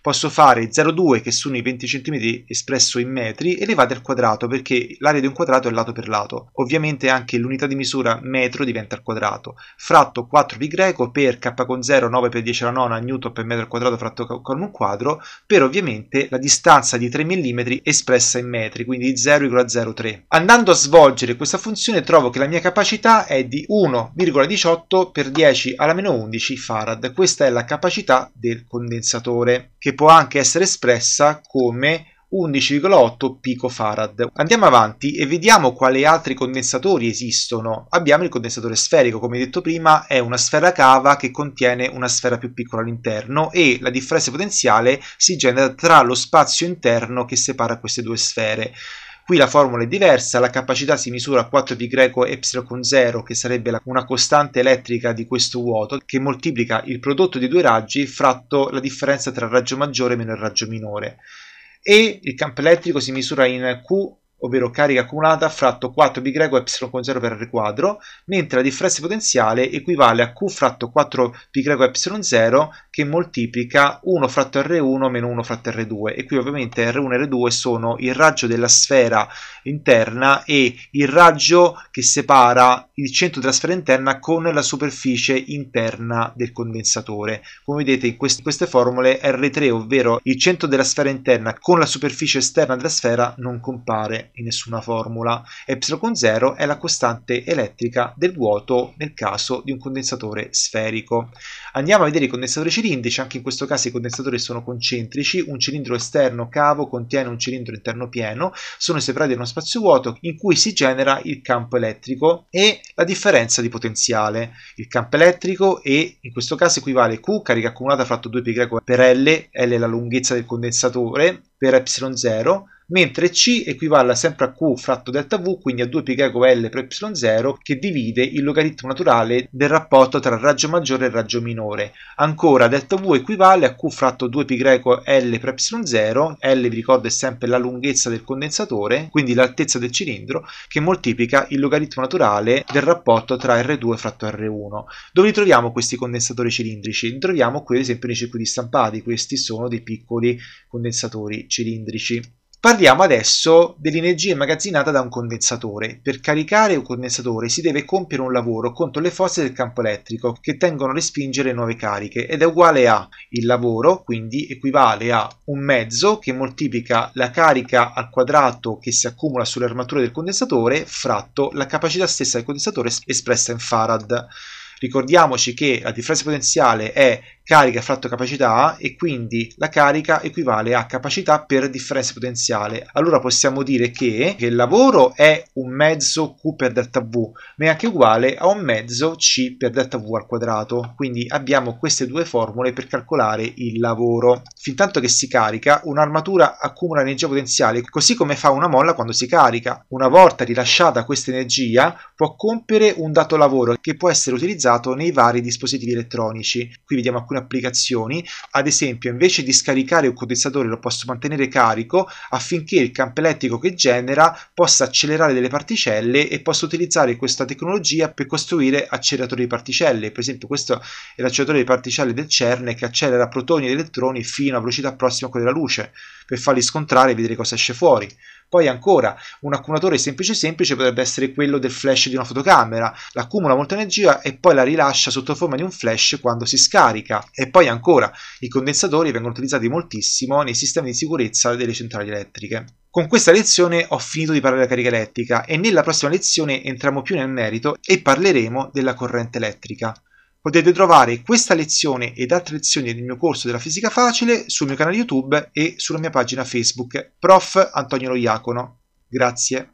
posso fare 0,2 che sono i 20 cm espresso in metri elevati al quadrato perché l'area di un quadrato è lato per lato. Ovviamente anche l'unità di misura metro diventa al quadrato. Fratto 4π greco per k con 0, 9 per 10 alla nona, newton per metro al quadrato fratto con un quadro, per ovviamente la distanza di 3 mm espressa in metri, quindi 0,03. Andando a svolgere questa funzione trovo che la mia capacità è di 1,03 alla 18 per 10 alla meno 11 farad. Questa è la capacità del condensatore, che può anche essere espressa come 11,8 picofarad. Andiamo avanti e vediamo quali altri condensatori esistono. Abbiamo il condensatore sferico, come detto prima, è una sfera cava che contiene una sfera più piccola all'interno e la differenza potenziale si genera tra lo spazio interno che separa queste due sfere. Qui la formula è diversa, la capacità si misura a 4πy 4,ε0 che sarebbe una costante elettrica di questo vuoto che moltiplica il prodotto dei due raggi fratto la differenza tra il raggio maggiore meno il raggio minore e il campo elettrico si misura in Q ovvero carica accumulata fratto 4 π ε0 per r quadro, mentre la differenza potenziale equivale a q fratto 4 π ε0 che moltiplica 1 fratto R1 meno 1 fratto R2 e qui ovviamente R1 e R2 sono il raggio della sfera interna e il raggio che separa il centro della sfera interna con la superficie interna del condensatore. Come vedete in quest queste formule R3, ovvero il centro della sfera interna con la superficie esterna della sfera, non compare in nessuna formula. Epsilon 0 è la costante elettrica del vuoto nel caso di un condensatore sferico. Andiamo a vedere i condensatori cilindrici cilindrici, anche in questo caso i condensatori sono concentrici, un cilindro esterno cavo contiene un cilindro interno pieno, sono separati da uno spazio vuoto in cui si genera il campo elettrico e la differenza di potenziale. Il campo elettrico e in questo caso equivale Q carica accumulata fratto 2π per L, L è la lunghezza del condensatore, per ε0 mentre C equivale sempre a Q fratto delta V, quindi a 2 π L per Y0, che divide il logaritmo naturale del rapporto tra raggio maggiore e raggio minore. Ancora, delta V equivale a Q fratto 2 π L per Y0, L vi ricordo è sempre la lunghezza del condensatore, quindi l'altezza del cilindro, che moltiplica il logaritmo naturale del rapporto tra R2 fratto R1. Dove li troviamo questi condensatori cilindrici? Li troviamo qui ad esempio nei circuiti stampati, questi sono dei piccoli condensatori cilindrici. Parliamo adesso dell'energia immagazzinata da un condensatore. Per caricare un condensatore si deve compiere un lavoro contro le forze del campo elettrico che tengono a respingere nuove cariche ed è uguale a il lavoro, quindi equivale a un mezzo che moltiplica la carica al quadrato che si accumula sulle armature del condensatore fratto la capacità stessa del condensatore espressa in farad. Ricordiamoci che la differenza potenziale è carica fratto capacità e quindi la carica equivale a capacità per differenza potenziale. Allora possiamo dire che, che il lavoro è un mezzo Q per delta V, ma è anche uguale a un mezzo C per delta V al quadrato. Quindi abbiamo queste due formule per calcolare il lavoro. Fintanto che si carica, un'armatura accumula energia potenziale, così come fa una molla quando si carica. Una volta rilasciata questa energia, può compiere un dato lavoro che può essere utilizzato utilizzato nei vari dispositivi elettronici. Qui vediamo alcune applicazioni, ad esempio invece di scaricare un condensatore lo posso mantenere carico affinché il campo elettrico che genera possa accelerare delle particelle e posso utilizzare questa tecnologia per costruire acceleratori di particelle. Per esempio, questo è l'acceleratore di particelle del CERN che accelera protoni ed elettroni fino a velocità prossima a quella della luce per farli scontrare e vedere cosa esce fuori. Poi ancora, un accumulatore semplice semplice potrebbe essere quello del flash di una fotocamera, l'accumula molta energia e poi la rilascia sotto forma di un flash quando si scarica. E poi ancora, i condensatori vengono utilizzati moltissimo nei sistemi di sicurezza delle centrali elettriche. Con questa lezione ho finito di parlare della carica elettrica e nella prossima lezione entriamo più nel merito e parleremo della corrente elettrica. Potete trovare questa lezione ed altre lezioni del mio corso della fisica facile sul mio canale YouTube e sulla mia pagina Facebook, Prof. Antonio Lo Iacono. Grazie.